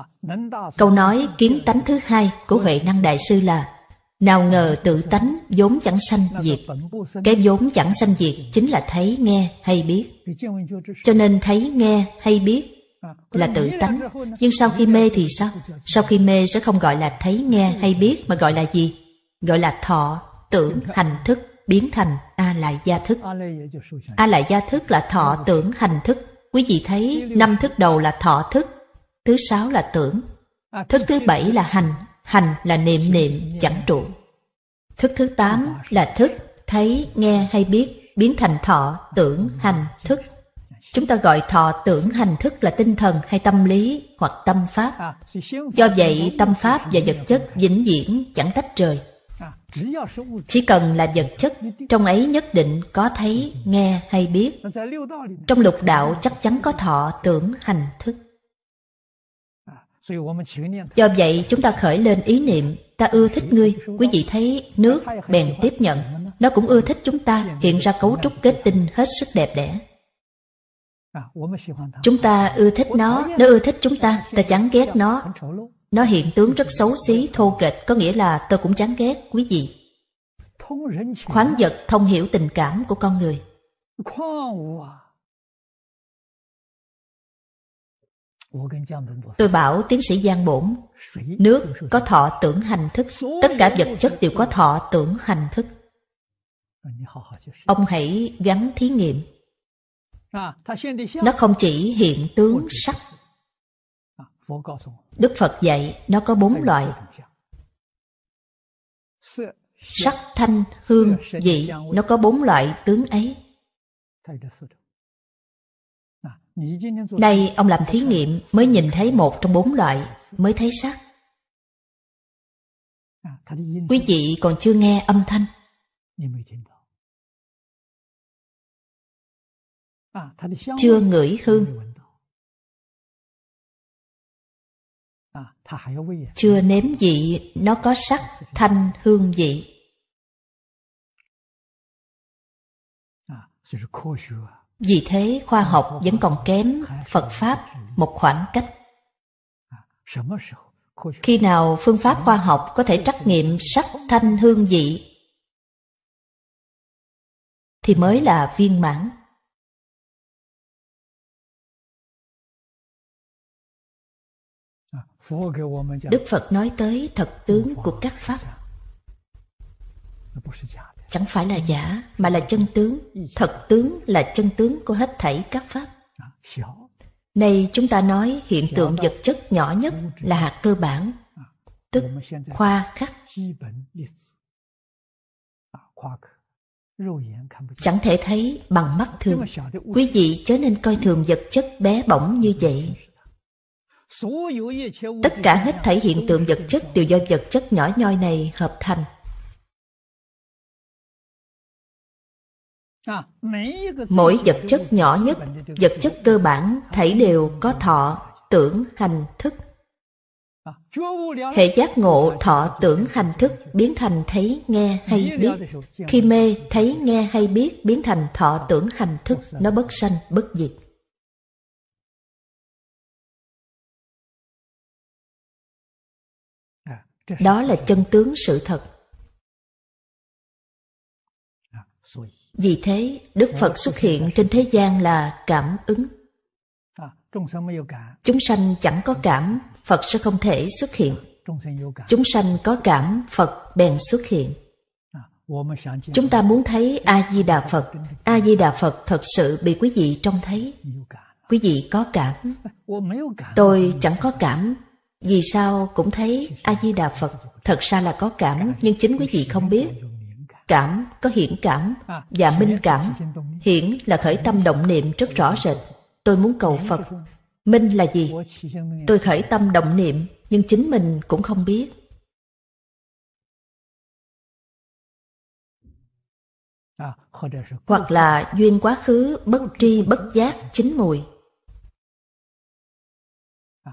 Câu nói kiến tánh thứ hai của Huệ Năng Đại Sư là nào ngờ tự tánh vốn chẳng sanh diệt Cái vốn chẳng sanh diệt chính là thấy, nghe hay biết Cho nên thấy, nghe hay biết à, là tự tánh à? Nhưng sau khi mê thì sao? Sau khi mê sẽ không gọi là thấy, nghe hay biết Mà gọi là gì? Gọi là thọ, tưởng, hành thức biến thành a lại gia thức a lại gia thức là thọ tưởng hành thức quý vị thấy năm thức đầu là thọ thức thứ sáu là tưởng à, thức thứ bảy là hành hành là niệm niệm chẳng trụ thức thứ tám là thức thấy nghe hay biết biến thành thọ tưởng hành thức chúng ta gọi thọ tưởng hành thức là tinh thần hay tâm lý hoặc tâm pháp do vậy tâm pháp và vật chất vĩnh viễn chẳng tách rời chỉ cần là vật chất trong ấy nhất định có thấy nghe hay biết trong lục đạo chắc chắn có thọ tưởng hành thức Do vậy chúng ta khởi lên ý niệm Ta ưa thích ngươi Quý vị thấy nước bèn tiếp nhận Nó cũng ưa thích chúng ta Hiện ra cấu trúc kết tinh hết sức đẹp đẽ Chúng ta ưa thích nó Nó ưa thích chúng ta Ta chán ghét nó Nó hiện tướng rất xấu xí, thô kệch Có nghĩa là tôi cũng chán ghét quý vị Khoáng vật thông hiểu tình cảm của con người Tôi bảo tiến sĩ Giang Bổn, nước có thọ tưởng hành thức, tất cả vật chất đều có thọ tưởng hành thức. Ông hãy gắn thí nghiệm. Nó không chỉ hiện tướng sắc. Đức Phật dạy nó có bốn loại. Sắc, thanh, hương, vị, nó có bốn loại tướng ấy. Nay ông làm thí nghiệm mới nhìn thấy một trong bốn loại, mới thấy sắc. Quý vị còn chưa nghe âm thanh. Chưa ngửi hương. Chưa nếm vị nó có sắc, thanh, hương vị. À, vì thế khoa học vẫn còn kém Phật Pháp một khoảng cách. Khi nào phương pháp khoa học có thể trắc nghiệm sắc thanh hương vị thì mới là viên mãn. Đức Phật nói tới thật tướng của các pháp chẳng phải là giả mà là chân tướng thật tướng là chân tướng của hết thảy các pháp nay chúng ta nói hiện tượng vật chất nhỏ nhất là hạt cơ bản tức khoa khắc chẳng thể thấy bằng mắt thường quý vị chớ nên coi thường vật chất bé bỏng như vậy tất cả hết thảy hiện tượng vật chất đều do vật chất nhỏ nhoi này hợp thành mỗi vật chất nhỏ nhất vật chất cơ bản thảy đều có thọ tưởng hành thức hệ giác ngộ thọ tưởng hành thức biến thành thấy nghe hay biết khi mê thấy nghe hay biết biến thành thọ tưởng hành thức nó bất sanh bất diệt đó là chân tướng sự thật Vì thế, Đức Phật xuất hiện trên thế gian là cảm ứng. Chúng sanh chẳng có cảm, Phật sẽ không thể xuất hiện. Chúng sanh có cảm, Phật bèn xuất hiện. À, Chúng ta muốn thấy A-di-đà Phật. A-di-đà Phật thật sự bị quý vị trông thấy. Quý vị có cảm. Tôi chẳng có cảm. Vì sao cũng thấy A-di-đà Phật. Thật ra là có cảm, nhưng chính quý vị không biết. Cảm có hiển cảm à, và minh cảm. Hiển là khởi tâm động niệm rất rõ rệt. Tôi muốn cầu Phật. Minh là gì? Tôi khởi tâm động niệm nhưng chính mình cũng không biết. À, hoặc là duyên quá khứ bất tri bất giác chính mùi. À,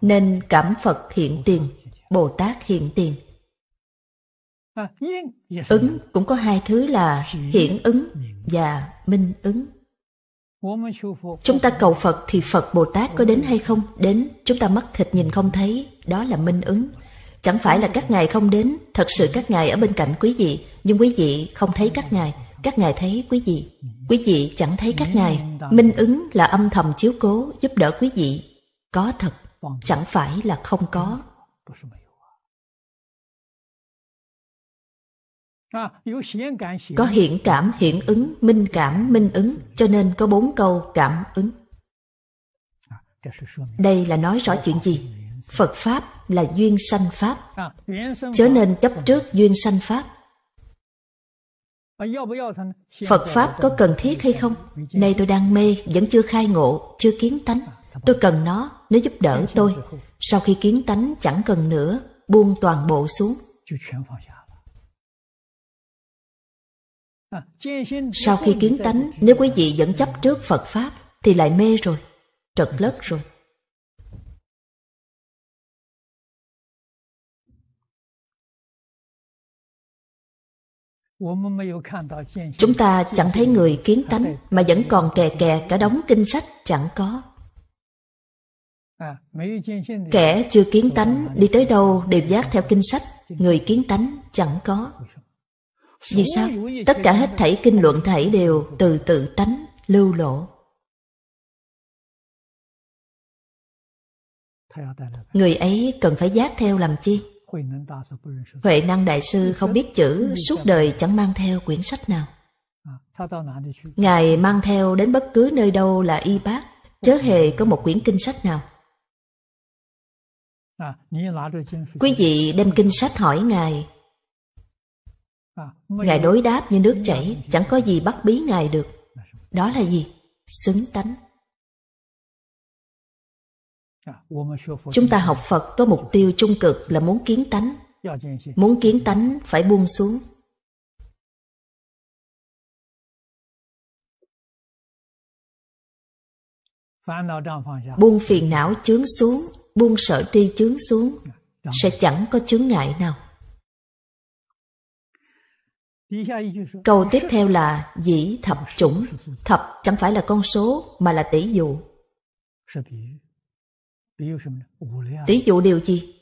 Nên cảm Phật hiện tiền, Bồ Tát hiện tiền ứng cũng có hai thứ là hiển ứng và minh ứng chúng ta cầu phật thì phật bồ tát có đến hay không đến chúng ta mắc thịt nhìn không thấy đó là minh ứng chẳng phải là các ngài không đến thật sự các ngài ở bên cạnh quý vị nhưng quý vị không thấy các ngài các ngài thấy quý vị quý vị chẳng thấy các ngài minh ứng là âm thầm chiếu cố giúp đỡ quý vị có thật chẳng phải là không có có hiển cảm hiển ứng minh cảm minh ứng cho nên có bốn câu cảm ứng đây là nói rõ chuyện gì phật pháp là duyên sanh pháp à, chớ nên chấp trước duyên sanh pháp à, phật pháp có cần thiết hay không nay tôi đang mê vẫn chưa khai ngộ chưa kiến à, tánh tôi cần nó nó giúp đỡ tôi sau khi kiến tánh chẳng cần nữa buông toàn bộ xuống sau khi kiến tánh, nếu quý vị vẫn chấp trước Phật Pháp, thì lại mê rồi, trật lất rồi. Chúng ta chẳng thấy người kiến tánh mà vẫn còn kè kè cả đống kinh sách chẳng có. Kẻ chưa kiến tánh đi tới đâu đều giác theo kinh sách, người kiến tánh chẳng có. Vì sao? Tất cả hết thảy kinh luận thảy đều từ tự tánh lưu lộ. Người ấy cần phải giác theo làm chi? Huệ năng đại sư không biết chữ, suốt đời chẳng mang theo quyển sách nào. Ngài mang theo đến bất cứ nơi đâu là y bác, chớ hề có một quyển kinh sách nào. Quý vị đem kinh sách hỏi Ngài, Ngài đối đáp như nước chảy, chẳng có gì bắt bí Ngài được. Đó là gì? Xứng tánh. Chúng ta học Phật có mục tiêu trung cực là muốn kiến tánh. Muốn kiến tánh phải buông xuống. Buông phiền não chướng xuống, buông sợ tri chướng xuống, sẽ chẳng có chướng ngại nào. Câu tiếp theo là dĩ thập chủng. Thập chẳng phải là con số mà là tỷ dụ. Tỷ dụ điều gì?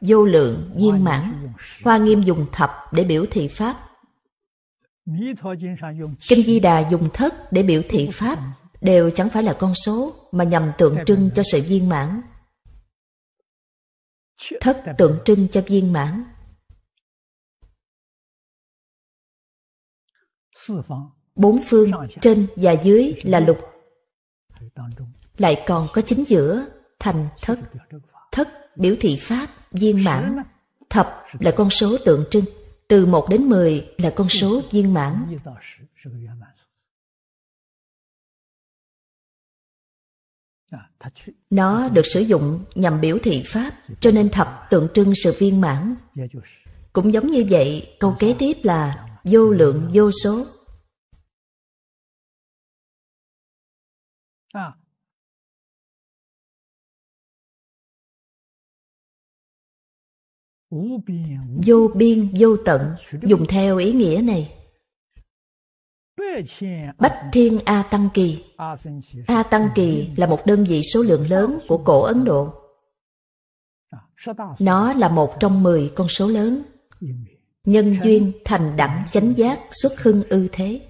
Vô lượng, viên mãn. Hoa nghiêm dùng thập để biểu thị pháp. Kinh Di Đà dùng thất để biểu thị pháp đều chẳng phải là con số mà nhằm tượng trưng cho sự viên mãn. Thất tượng trưng cho viên mãn bốn phương trên và dưới là lục lại còn có chính giữa thành thất thất biểu thị pháp viên mãn thập là con số tượng trưng từ một đến mười là con số viên mãn nó được sử dụng nhằm biểu thị pháp cho nên thập tượng trưng sự viên mãn cũng giống như vậy câu kế tiếp là vô lượng vô số vô biên vô tận dùng theo ý nghĩa này bách thiên a tăng kỳ a tăng kỳ là một đơn vị số lượng lớn của cổ ấn độ nó là một trong mười con số lớn nhân duyên thành đẳng chánh giác xuất hưng ư thế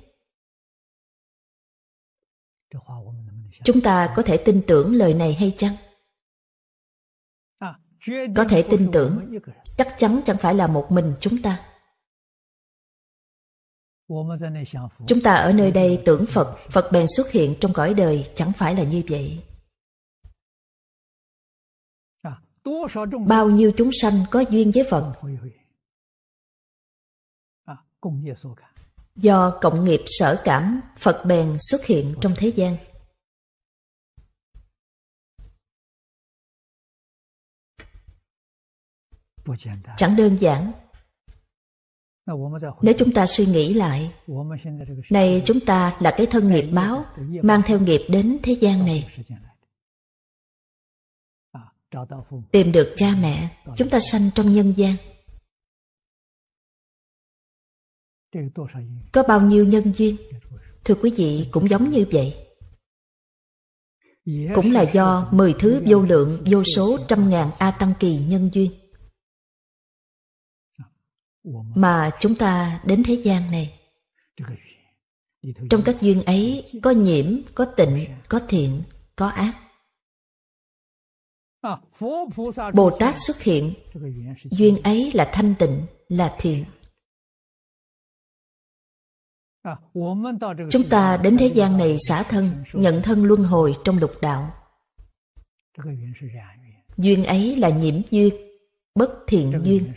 chúng ta có thể tin tưởng lời này hay chăng có thể tin tưởng chắc chắn chẳng phải là một mình chúng ta chúng ta ở nơi đây tưởng phật phật bèn xuất hiện trong cõi đời chẳng phải là như vậy bao nhiêu chúng sanh có duyên với phật do cộng nghiệp sở cảm phật bèn xuất hiện trong thế gian chẳng đơn giản nếu chúng ta suy nghĩ lại này chúng ta là cái thân nghiệp báo mang theo nghiệp đến thế gian này tìm được cha mẹ chúng ta sanh trong nhân gian có bao nhiêu nhân duyên thưa quý vị cũng giống như vậy cũng là do mười thứ vô lượng vô số trăm ngàn a tăng kỳ nhân duyên mà chúng ta đến thế gian này trong các duyên ấy có nhiễm có tịnh có thiện có ác bồ tát xuất hiện duyên ấy là thanh tịnh là thiện chúng ta đến thế gian này xả thân nhận thân luân hồi trong lục đạo duyên ấy là nhiễm duyên bất thiện duyên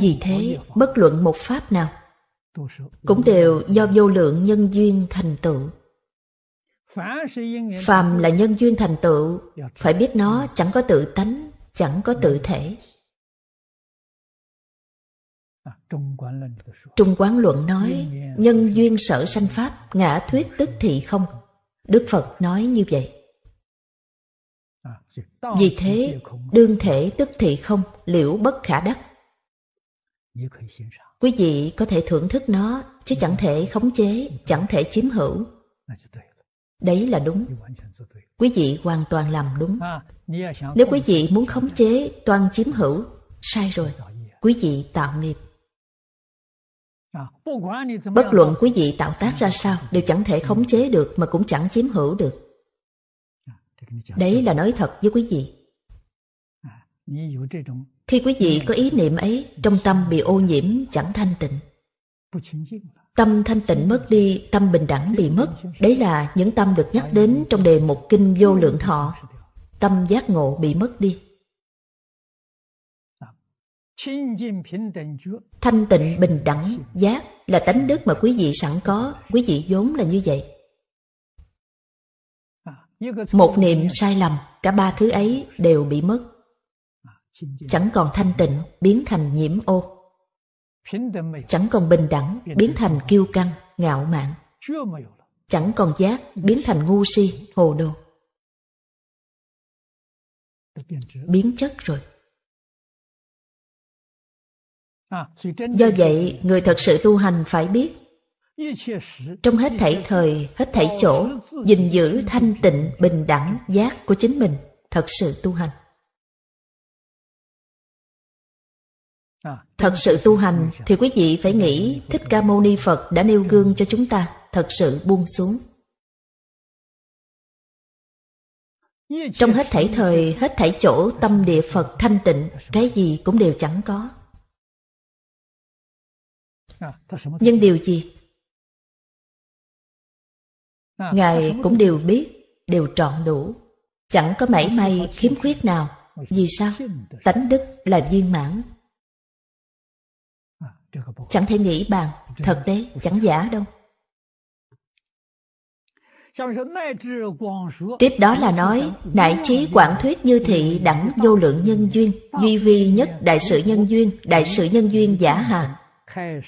vì thế bất luận một pháp nào cũng đều do vô lượng nhân duyên thành tựu phàm là nhân duyên thành tựu phải biết nó chẳng có tự tánh chẳng có tự thể trung quán luận nói nhân duyên sở sanh pháp ngã thuyết tức thị không đức phật nói như vậy vì thế đương thể tức thị không liễu bất khả đắc quý vị có thể thưởng thức nó chứ chẳng thể khống chế chẳng thể chiếm hữu đấy là đúng quý vị hoàn toàn làm đúng nếu quý vị muốn khống chế toàn chiếm hữu sai rồi quý vị tạo nghiệp bất luận quý vị tạo tác ra sao đều chẳng thể khống chế được mà cũng chẳng chiếm hữu được Đấy là nói thật với quý vị. Khi quý vị có ý niệm ấy, trong tâm bị ô nhiễm chẳng thanh tịnh. Tâm thanh tịnh mất đi, tâm bình đẳng bị mất. Đấy là những tâm được nhắc đến trong đề mục kinh vô lượng thọ. Tâm giác ngộ bị mất đi. Thanh tịnh bình đẳng giác là tánh đức mà quý vị sẵn có, quý vị vốn là như vậy một niệm sai lầm cả ba thứ ấy đều bị mất chẳng còn thanh tịnh biến thành nhiễm ô chẳng còn bình đẳng biến thành kiêu căng ngạo mạn chẳng còn giác biến thành ngu si hồ đồ biến chất rồi do vậy người thật sự tu hành phải biết trong hết thảy thời hết thảy chỗ gìn giữ thanh tịnh bình đẳng giác của chính mình thật sự tu hành à, thật sự tu hành thì quý vị phải nghĩ thích ca mâu ni phật đã nêu gương cho chúng ta thật sự buông xuống trong hết thảy thời hết thảy chỗ tâm địa phật thanh tịnh cái gì cũng đều chẳng có à, nhưng điều gì À, Ngài cũng đều biết, đều trọn đủ, chẳng có mảy may khiếm khuyết nào. Vì sao? Tánh đức là viên mãn. À, chẳng thể nghĩ bàn, thật đấy, chẳng giả đâu. Tiếp đó là nói, đại trí quảng thuyết như thị đẳng vô lượng nhân duyên, duy vi nhất đại sự nhân duyên, đại sự nhân duyên giả hà.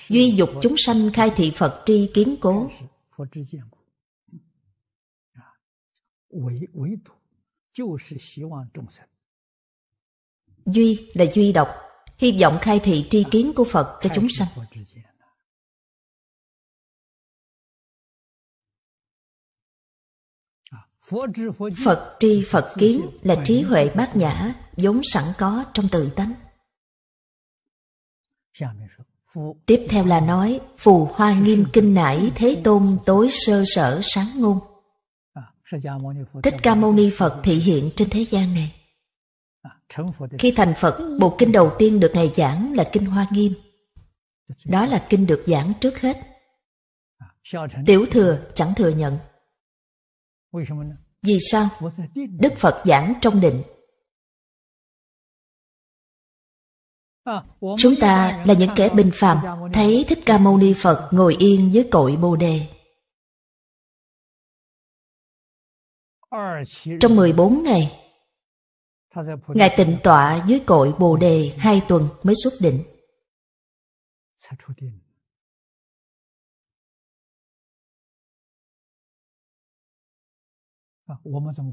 Duy dục chúng sanh khai thị Phật tri kiến cố. 唯唯独就是希望众生。Duy là duy độc, hy vọng khai thị tri kiến của Phật cho chúng sanh. Phật tri Phật kiến là trí huệ bát nhã vốn sẵn có trong tự tánh. Tiếp theo là nói Phù Hoa Nghiêm Kinh Nải Thế Tôn Tối Sơ Sở Sáng Ngôn Thích Ca Mâu Ni Phật thị hiện trên thế gian này. À, Khi thành Phật, bộ kinh đầu tiên được Ngài giảng là Kinh Hoa Nghiêm. Đó là kinh được giảng trước hết. Tiểu thừa chẳng thừa nhận. Vì sao? Đức Phật giảng trong định. Chúng ta là những kẻ bình phàm, thấy Thích Ca Mâu Ni Phật ngồi yên dưới cội Bồ Đề. Trong 14 ngày, Ngài tịnh tọa dưới cội Bồ Đề hai tuần mới xuất định.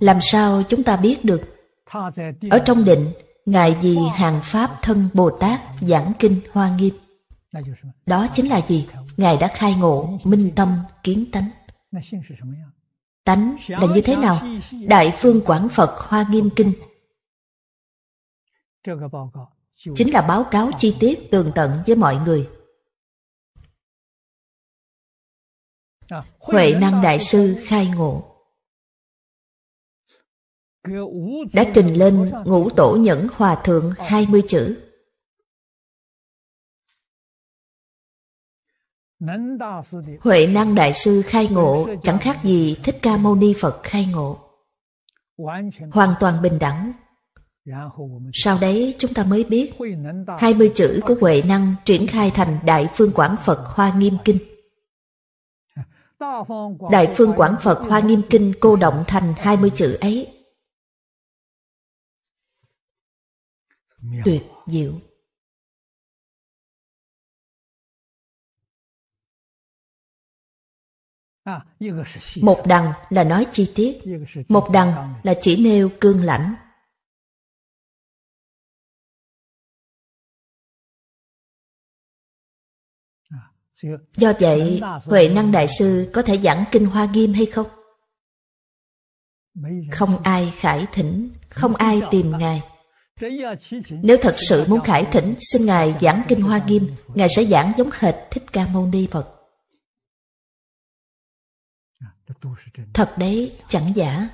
Làm sao chúng ta biết được? Ở trong định, Ngài vì hàng Pháp thân Bồ Tát giảng kinh hoa nghiêm. Đó chính là gì? Ngài đã khai ngộ, minh tâm, kiến tánh tánh là như thế nào đại phương quảng phật hoa nghiêm kinh chính là báo cáo chi tiết tường tận với mọi người huệ năng đại sư khai ngộ đã trình lên ngũ tổ nhẫn hòa thượng 20 chữ. Huệ năng đại sư khai ngộ chẳng khác gì Thích Ca Mâu Ni Phật khai ngộ. Hoàn toàn bình đẳng. Sau đấy chúng ta mới biết 20 chữ của Huệ năng triển khai thành Đại Phương Quảng Phật Hoa Nghiêm Kinh. Đại Phương Quảng Phật Hoa Nghiêm Kinh cô động thành 20 chữ ấy. Tuyệt diệu. Một đằng là nói chi tiết, một đằng là chỉ nêu cương lãnh. Do vậy, Huệ Năng Đại Sư có thể giảng Kinh Hoa Nghiêm hay không? Không ai khải thỉnh, không ai tìm Ngài. Nếu thật sự muốn khải thỉnh, xin Ngài giảng Kinh Hoa Nghiêm, Ngài sẽ giảng giống hệt Thích Ca Mâu Ni Phật. Thật đấy, chẳng giả.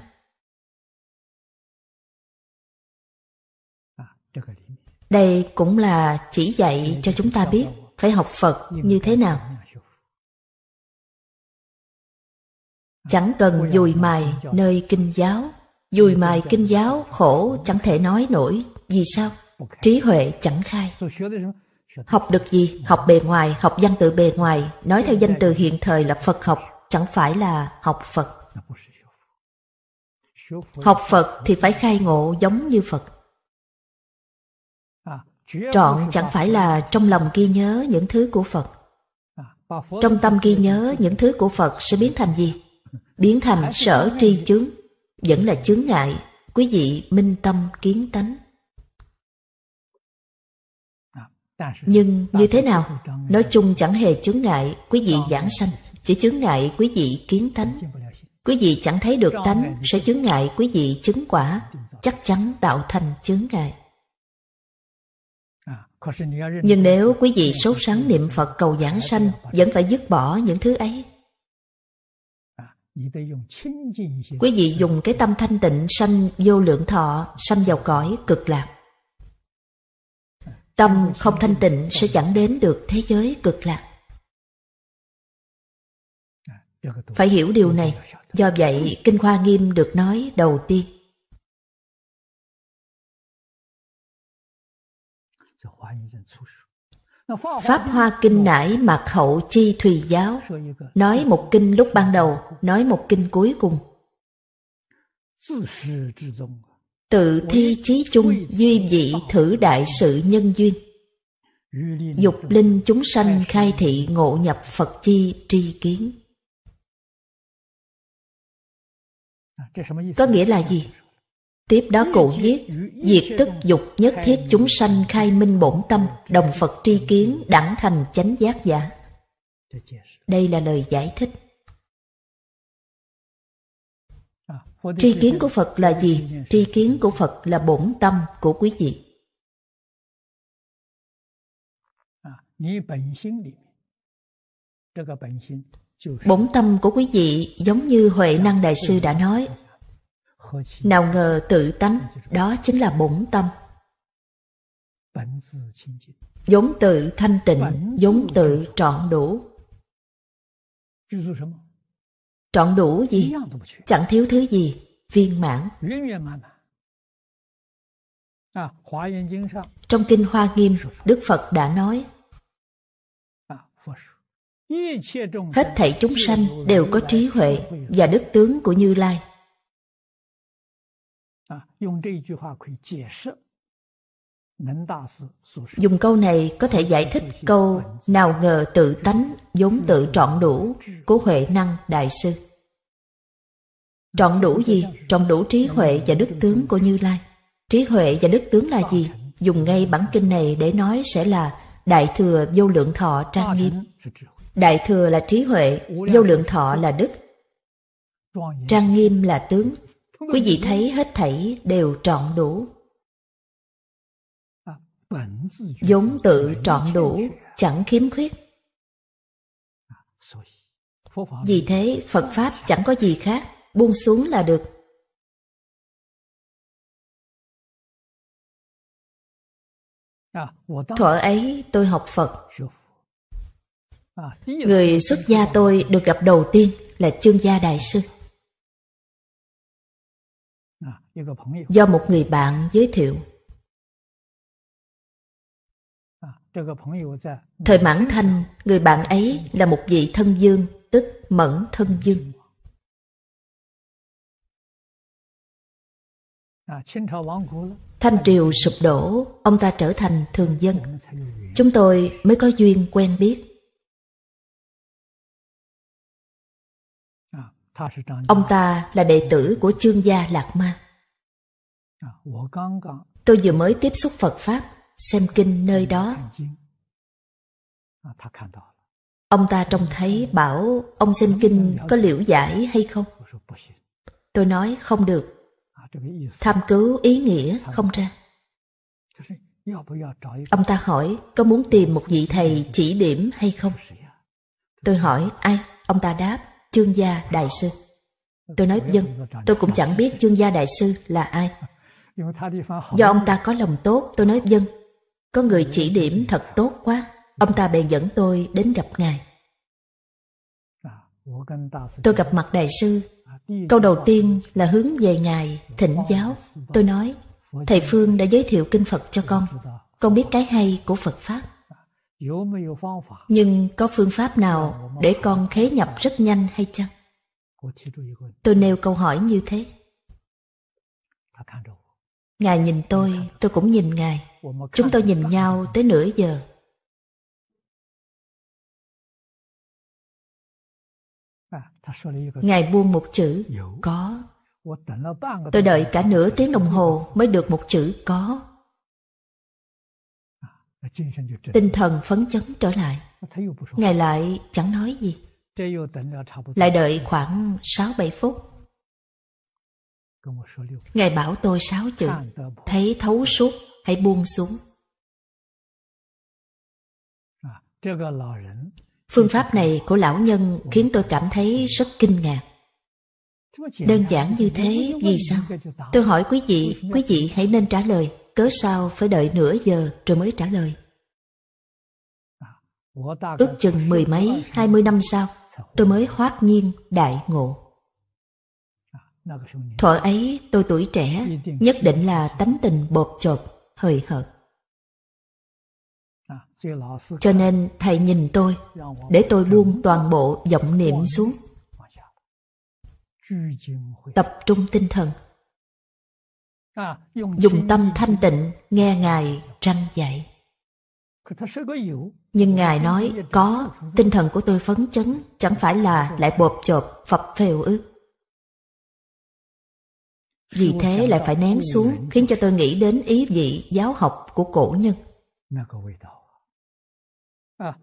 Đây cũng là chỉ dạy cho chúng ta biết phải học Phật như thế nào. Chẳng cần dùi mài nơi kinh giáo. Dùi mài kinh giáo khổ chẳng thể nói nổi. Vì sao? Trí huệ chẳng khai. Học được gì? Học bề ngoài, học danh từ bề ngoài, nói theo danh từ hiện thời là Phật học chẳng phải là học Phật. Học Phật thì phải khai ngộ giống như Phật. À, Trọn chẳng phải là trong lòng ghi nhớ những thứ của Phật. À, trong tâm ghi nhớ những thứ của Phật sẽ biến thành gì? Biến thành sở tri chướng, vẫn là chướng ngại. Quý vị minh tâm kiến tánh. À, Nhưng như thế nào? Nói chung chẳng hề chướng ngại, quý vị giảng sanh chỉ chướng ngại quý vị kiến tánh. Quý vị chẳng thấy được tánh sẽ chướng ngại quý vị chứng quả, chắc chắn tạo thành chướng ngại. Nhưng nếu quý vị sốt sắng niệm Phật cầu giảng sanh, vẫn phải dứt bỏ những thứ ấy. Quý vị dùng cái tâm thanh tịnh sanh vô lượng thọ, sanh vào cõi cực lạc. Tâm không thanh tịnh sẽ chẳng đến được thế giới cực lạc. Phải hiểu điều này, do vậy Kinh Hoa Nghiêm được nói đầu tiên. Pháp Hoa Kinh nải mạc hậu chi thùy giáo Nói một kinh lúc ban đầu Nói một kinh cuối cùng Tự thi chí chung Duy vị thử đại sự nhân duyên Dục linh chúng sanh khai thị ngộ nhập Phật chi tri kiến Có nghĩa là gì? Tiếp đó cụ viết, diệt tức dục nhất thiết chúng sanh khai minh bổn tâm, đồng Phật tri kiến, đẳng thành chánh giác giả. Đây là lời giải thích. Tri kiến của Phật là gì? Tri kiến của Phật là bổn tâm của quý vị. Bổn tâm của quý vị giống như Huệ Năng Đại Sư đã nói. Nào ngờ tự tánh, đó chính là bổn tâm. Giống tự thanh tịnh, giống tự trọn đủ. Trọn đủ gì? Chẳng thiếu thứ gì, viên mãn. Trong Kinh Hoa Nghiêm, Đức Phật đã nói hết thảy chúng sanh đều có trí huệ và đức tướng của như lai à, dùng câu này có thể giải thích câu nào ngờ tự tánh vốn tự trọn đủ của huệ năng đại sư trọn đủ gì trọn đủ trí huệ và đức tướng của như lai trí huệ và đức tướng là gì dùng ngay bản kinh này để nói sẽ là đại thừa vô lượng thọ trang nghiêm Đại thừa là trí huệ, vô lượng thọ là đức. Trang nghiêm là tướng. Quý vị thấy hết thảy đều trọn đủ. vốn tự trọn đủ, chẳng khiếm khuyết. Vì thế Phật Pháp chẳng có gì khác, buông xuống là được. Thuở ấy tôi học Phật À, người xuất gia tôi được gặp đầu tiên là Chương Gia Đại Sư. À, Do một người bạn giới thiệu. À, Thời Mãn Thanh, người bạn ấy là một vị thân dương, tức Mẫn Thân Dương. Thanh triều sụp đổ, ông ta trở thành thường dân. Chúng tôi mới có duyên quen biết. Ông ta là đệ tử của Trương gia Lạc Ma. Tôi vừa mới tiếp xúc Phật Pháp, xem kinh nơi đó. Ông ta trông thấy bảo ông xem kinh có liễu giải hay không? Tôi nói không được. Tham cứu ý nghĩa không ra. Ông ta hỏi có muốn tìm một vị thầy chỉ điểm hay không? Tôi hỏi ai? Ông ta đáp chương gia đại sư tôi nói dân tôi cũng chẳng biết chương gia đại sư là ai do ông ta có lòng tốt tôi nói dân có người chỉ điểm thật tốt quá ông ta bèn dẫn tôi đến gặp ngài tôi gặp mặt đại sư câu đầu tiên là hướng về ngài thỉnh giáo tôi nói thầy phương đã giới thiệu kinh phật cho con con biết cái hay của phật pháp nhưng có phương pháp nào để con khế nhập rất nhanh hay chăng tôi nêu câu hỏi như thế ngài nhìn tôi tôi cũng nhìn ngài chúng tôi nhìn nhau tới nửa giờ à, ngài buông một chữ có tôi đợi cả nửa tiếng đồng hồ mới được một chữ có tinh thần phấn chấn trở lại ngài lại chẳng nói gì lại đợi khoảng sáu bảy phút ngài bảo tôi sáu chữ thấy thấu suốt hãy buông xuống à, phương pháp này của lão nhân khiến tôi cảm thấy rất kinh ngạc đơn giản như thế vì sao tôi hỏi quý vị quý vị hãy nên trả lời cớ sao phải đợi nửa giờ rồi mới trả lời. Ước chừng mười mấy, hai mươi năm sau, tôi mới hoát nhiên đại ngộ. Thuở ấy tôi tuổi trẻ, nhất định là tánh tình bột chột, hời hợt. Cho nên thầy nhìn tôi, để tôi buông toàn bộ vọng niệm xuống. Tập trung tinh thần, dùng tâm thanh tịnh nghe ngài răng dạy nhưng ngài nói có tinh thần của tôi phấn chấn chẳng phải là lại bộp chộp phập phèo ư vì thế lại phải ném xuống khiến cho tôi nghĩ đến ý vị giáo học của cổ nhân à,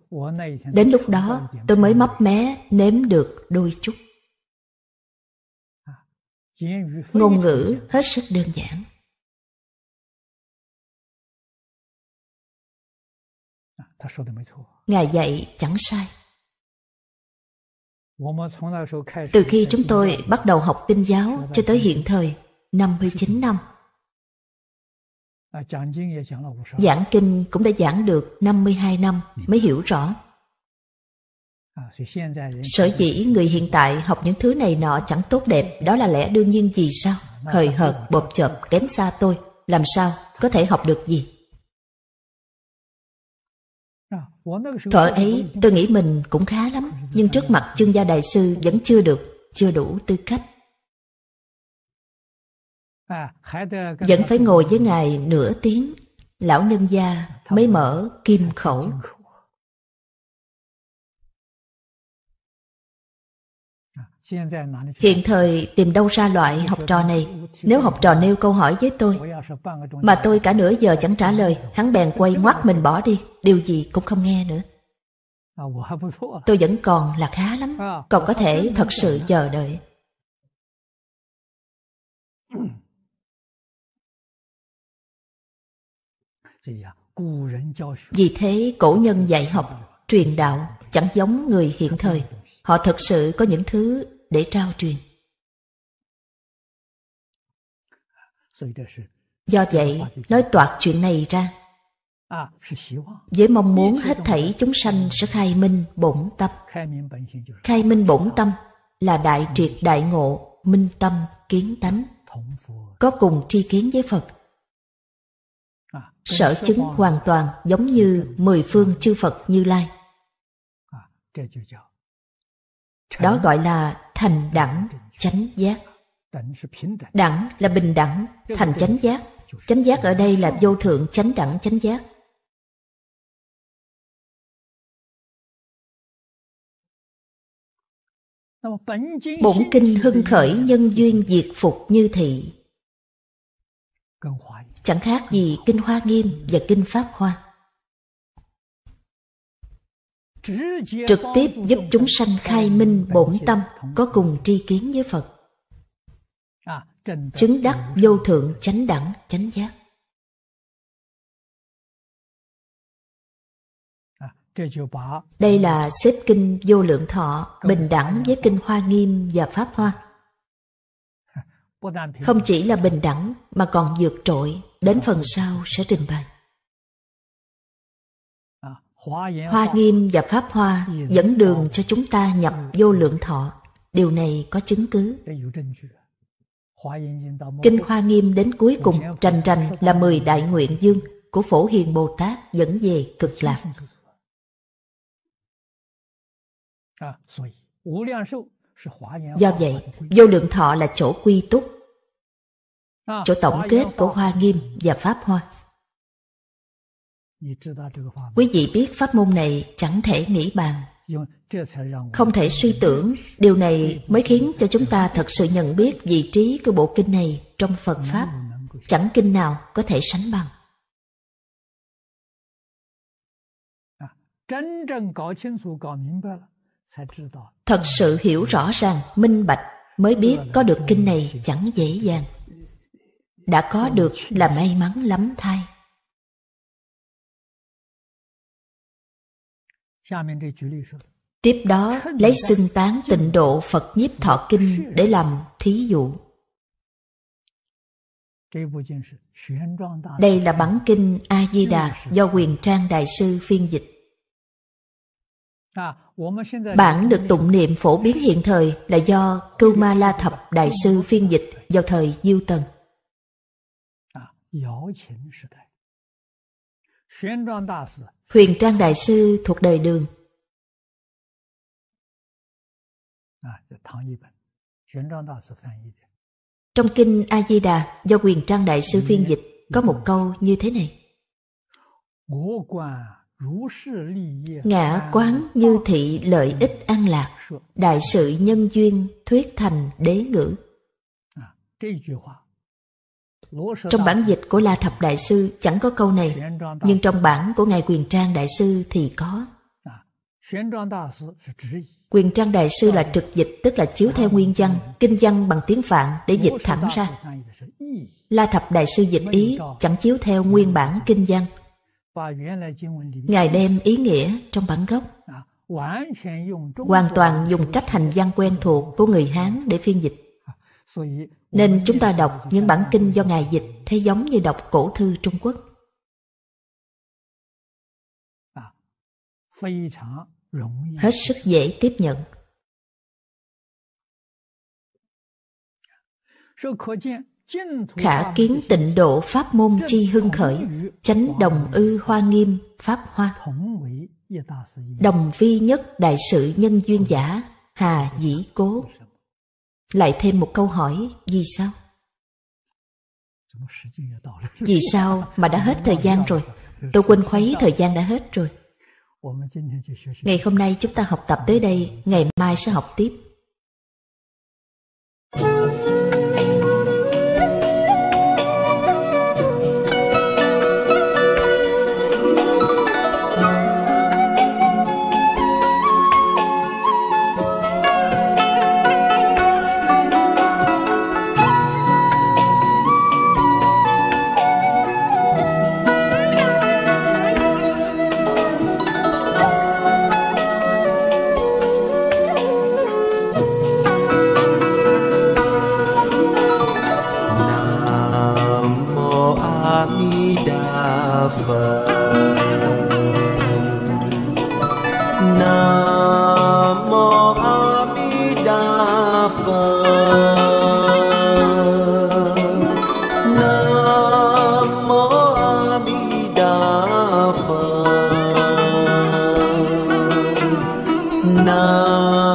đến lúc đó tôi mới mấp mé nếm được đôi chút ngôn ngữ hết sức đơn giản ngài dạy chẳng sai từ khi chúng tôi bắt đầu học kinh giáo cho tới hiện thời 59 năm Giảng kinh cũng đã giảng được 52 năm mới hiểu rõ Ờ, Sở dĩ người hiện tại học những thứ này nọ chẳng tốt đẹp, đó là lẽ đương nhiên gì sao? Ờ, Hời hợt, bộp chộp, kém xa tôi, làm sao có thể học được gì? Ờ, Thuở ấy tôi nghĩ mình cũng khá lắm, nhưng trước mặt chương gia đại sư vẫn chưa được, chưa đủ tư cách. À, vẫn phải ngồi với ngài nửa tiếng, lão nhân gia mới mở kim dạ, khẩu. Hiện thời tìm đâu ra loại học trò này Nếu học trò nêu câu hỏi với tôi Mà tôi cả nửa giờ chẳng trả lời Hắn bèn quay ngoắt mình bỏ đi Điều gì cũng không nghe nữa Tôi vẫn còn là khá lắm Còn có thể thật sự chờ đợi Vì thế cổ nhân dạy học Truyền đạo chẳng giống người hiện thời Họ thật sự có những thứ để trao truyền. Do vậy, nói toạc chuyện này ra với mong muốn hết thảy chúng sanh sẽ khai minh bổn tâm. Khai minh bổn tâm là đại triệt đại ngộ, minh tâm, kiến tánh, có cùng tri kiến với Phật. Sở chứng hoàn toàn giống như mười phương chư Phật như lai. Đó gọi là thành đẳng, chánh giác. Đẳng là bình đẳng, thành chánh giác. Chánh giác ở đây là vô thượng chánh đẳng chánh giác. Bổn kinh hưng khởi nhân duyên diệt phục như thị Chẳng khác gì kinh Hoa Nghiêm và kinh Pháp Hoa trực tiếp giúp chúng sanh khai minh bổn tâm có cùng tri kiến với phật chứng đắc vô thượng chánh đẳng chánh giác đây là xếp kinh vô lượng thọ bình đẳng với kinh hoa nghiêm và pháp hoa không chỉ là bình đẳng mà còn vượt trội đến phần sau sẽ trình bày Hoa Nghiêm và Pháp Hoa dẫn đường cho chúng ta nhập vô lượng thọ. Điều này có chứng cứ. Kinh Hoa Nghiêm đến cuối cùng trành trành là 10 đại nguyện dương của Phổ Hiền Bồ Tát dẫn về cực lạc. Do vậy, vô lượng thọ là chỗ quy túc, chỗ tổng kết của Hoa Nghiêm và Pháp Hoa. Quý vị biết pháp môn này chẳng thể nghĩ bàn. Không thể suy tưởng, điều này mới khiến cho chúng ta thật sự nhận biết vị trí của bộ kinh này trong Phật Pháp. Chẳng kinh nào có thể sánh bằng. Thật sự hiểu rõ ràng, minh bạch mới biết có được kinh này chẳng dễ dàng. Đã có được là may mắn lắm thay. Tiếp đó lấy xưng tán tịnh độ Phật nhiếp thọ kinh để làm thí dụ. Đây là bản kinh A-di-đà do quyền trang đại sư phiên dịch. À, bản được tụng niệm phổ biến hiện thời là do Cư Ma La Thập Đại sư phiên dịch vào thời Diêu Tần. À, Huyền Trang Đại Sư thuộc đời đường. Trong kinh A-di-đà do Huyền Trang Đại Sư phiên dịch có một câu như thế này. Ngã quán như thị lợi ích an lạc, đại sự nhân duyên thuyết thành đế ngữ. Trong bản dịch của La Thập Đại Sư chẳng có câu này, nhưng trong bản của Ngài Quyền Trang Đại Sư thì có. À, Quyền Trang Đại Sư là trực dịch tức là chiếu theo nguyên văn, kinh văn bằng tiếng Phạn để dịch thẳng ra. La Thập Đại Sư dịch ý chẳng chiếu theo nguyên bản kinh văn. Ngài đem ý nghĩa trong bản gốc à, hoàn toàn dùng cách hành văn quen thuộc của người Hán để phiên dịch nên chúng ta đọc những bản kinh do Ngài dịch thấy giống như đọc cổ thư Trung Quốc. Hết sức dễ tiếp nhận. Khả kiến tịnh độ pháp môn chi hưng khởi, chánh đồng ư hoa nghiêm pháp hoa. Đồng vi nhất đại sự nhân duyên giả, hà dĩ cố lại thêm một câu hỏi vì sao vì sao mà đã hết thời gian rồi tôi quên khuấy thời gian đã hết rồi ngày hôm nay chúng ta học tập tới đây ngày mai sẽ học tiếp Now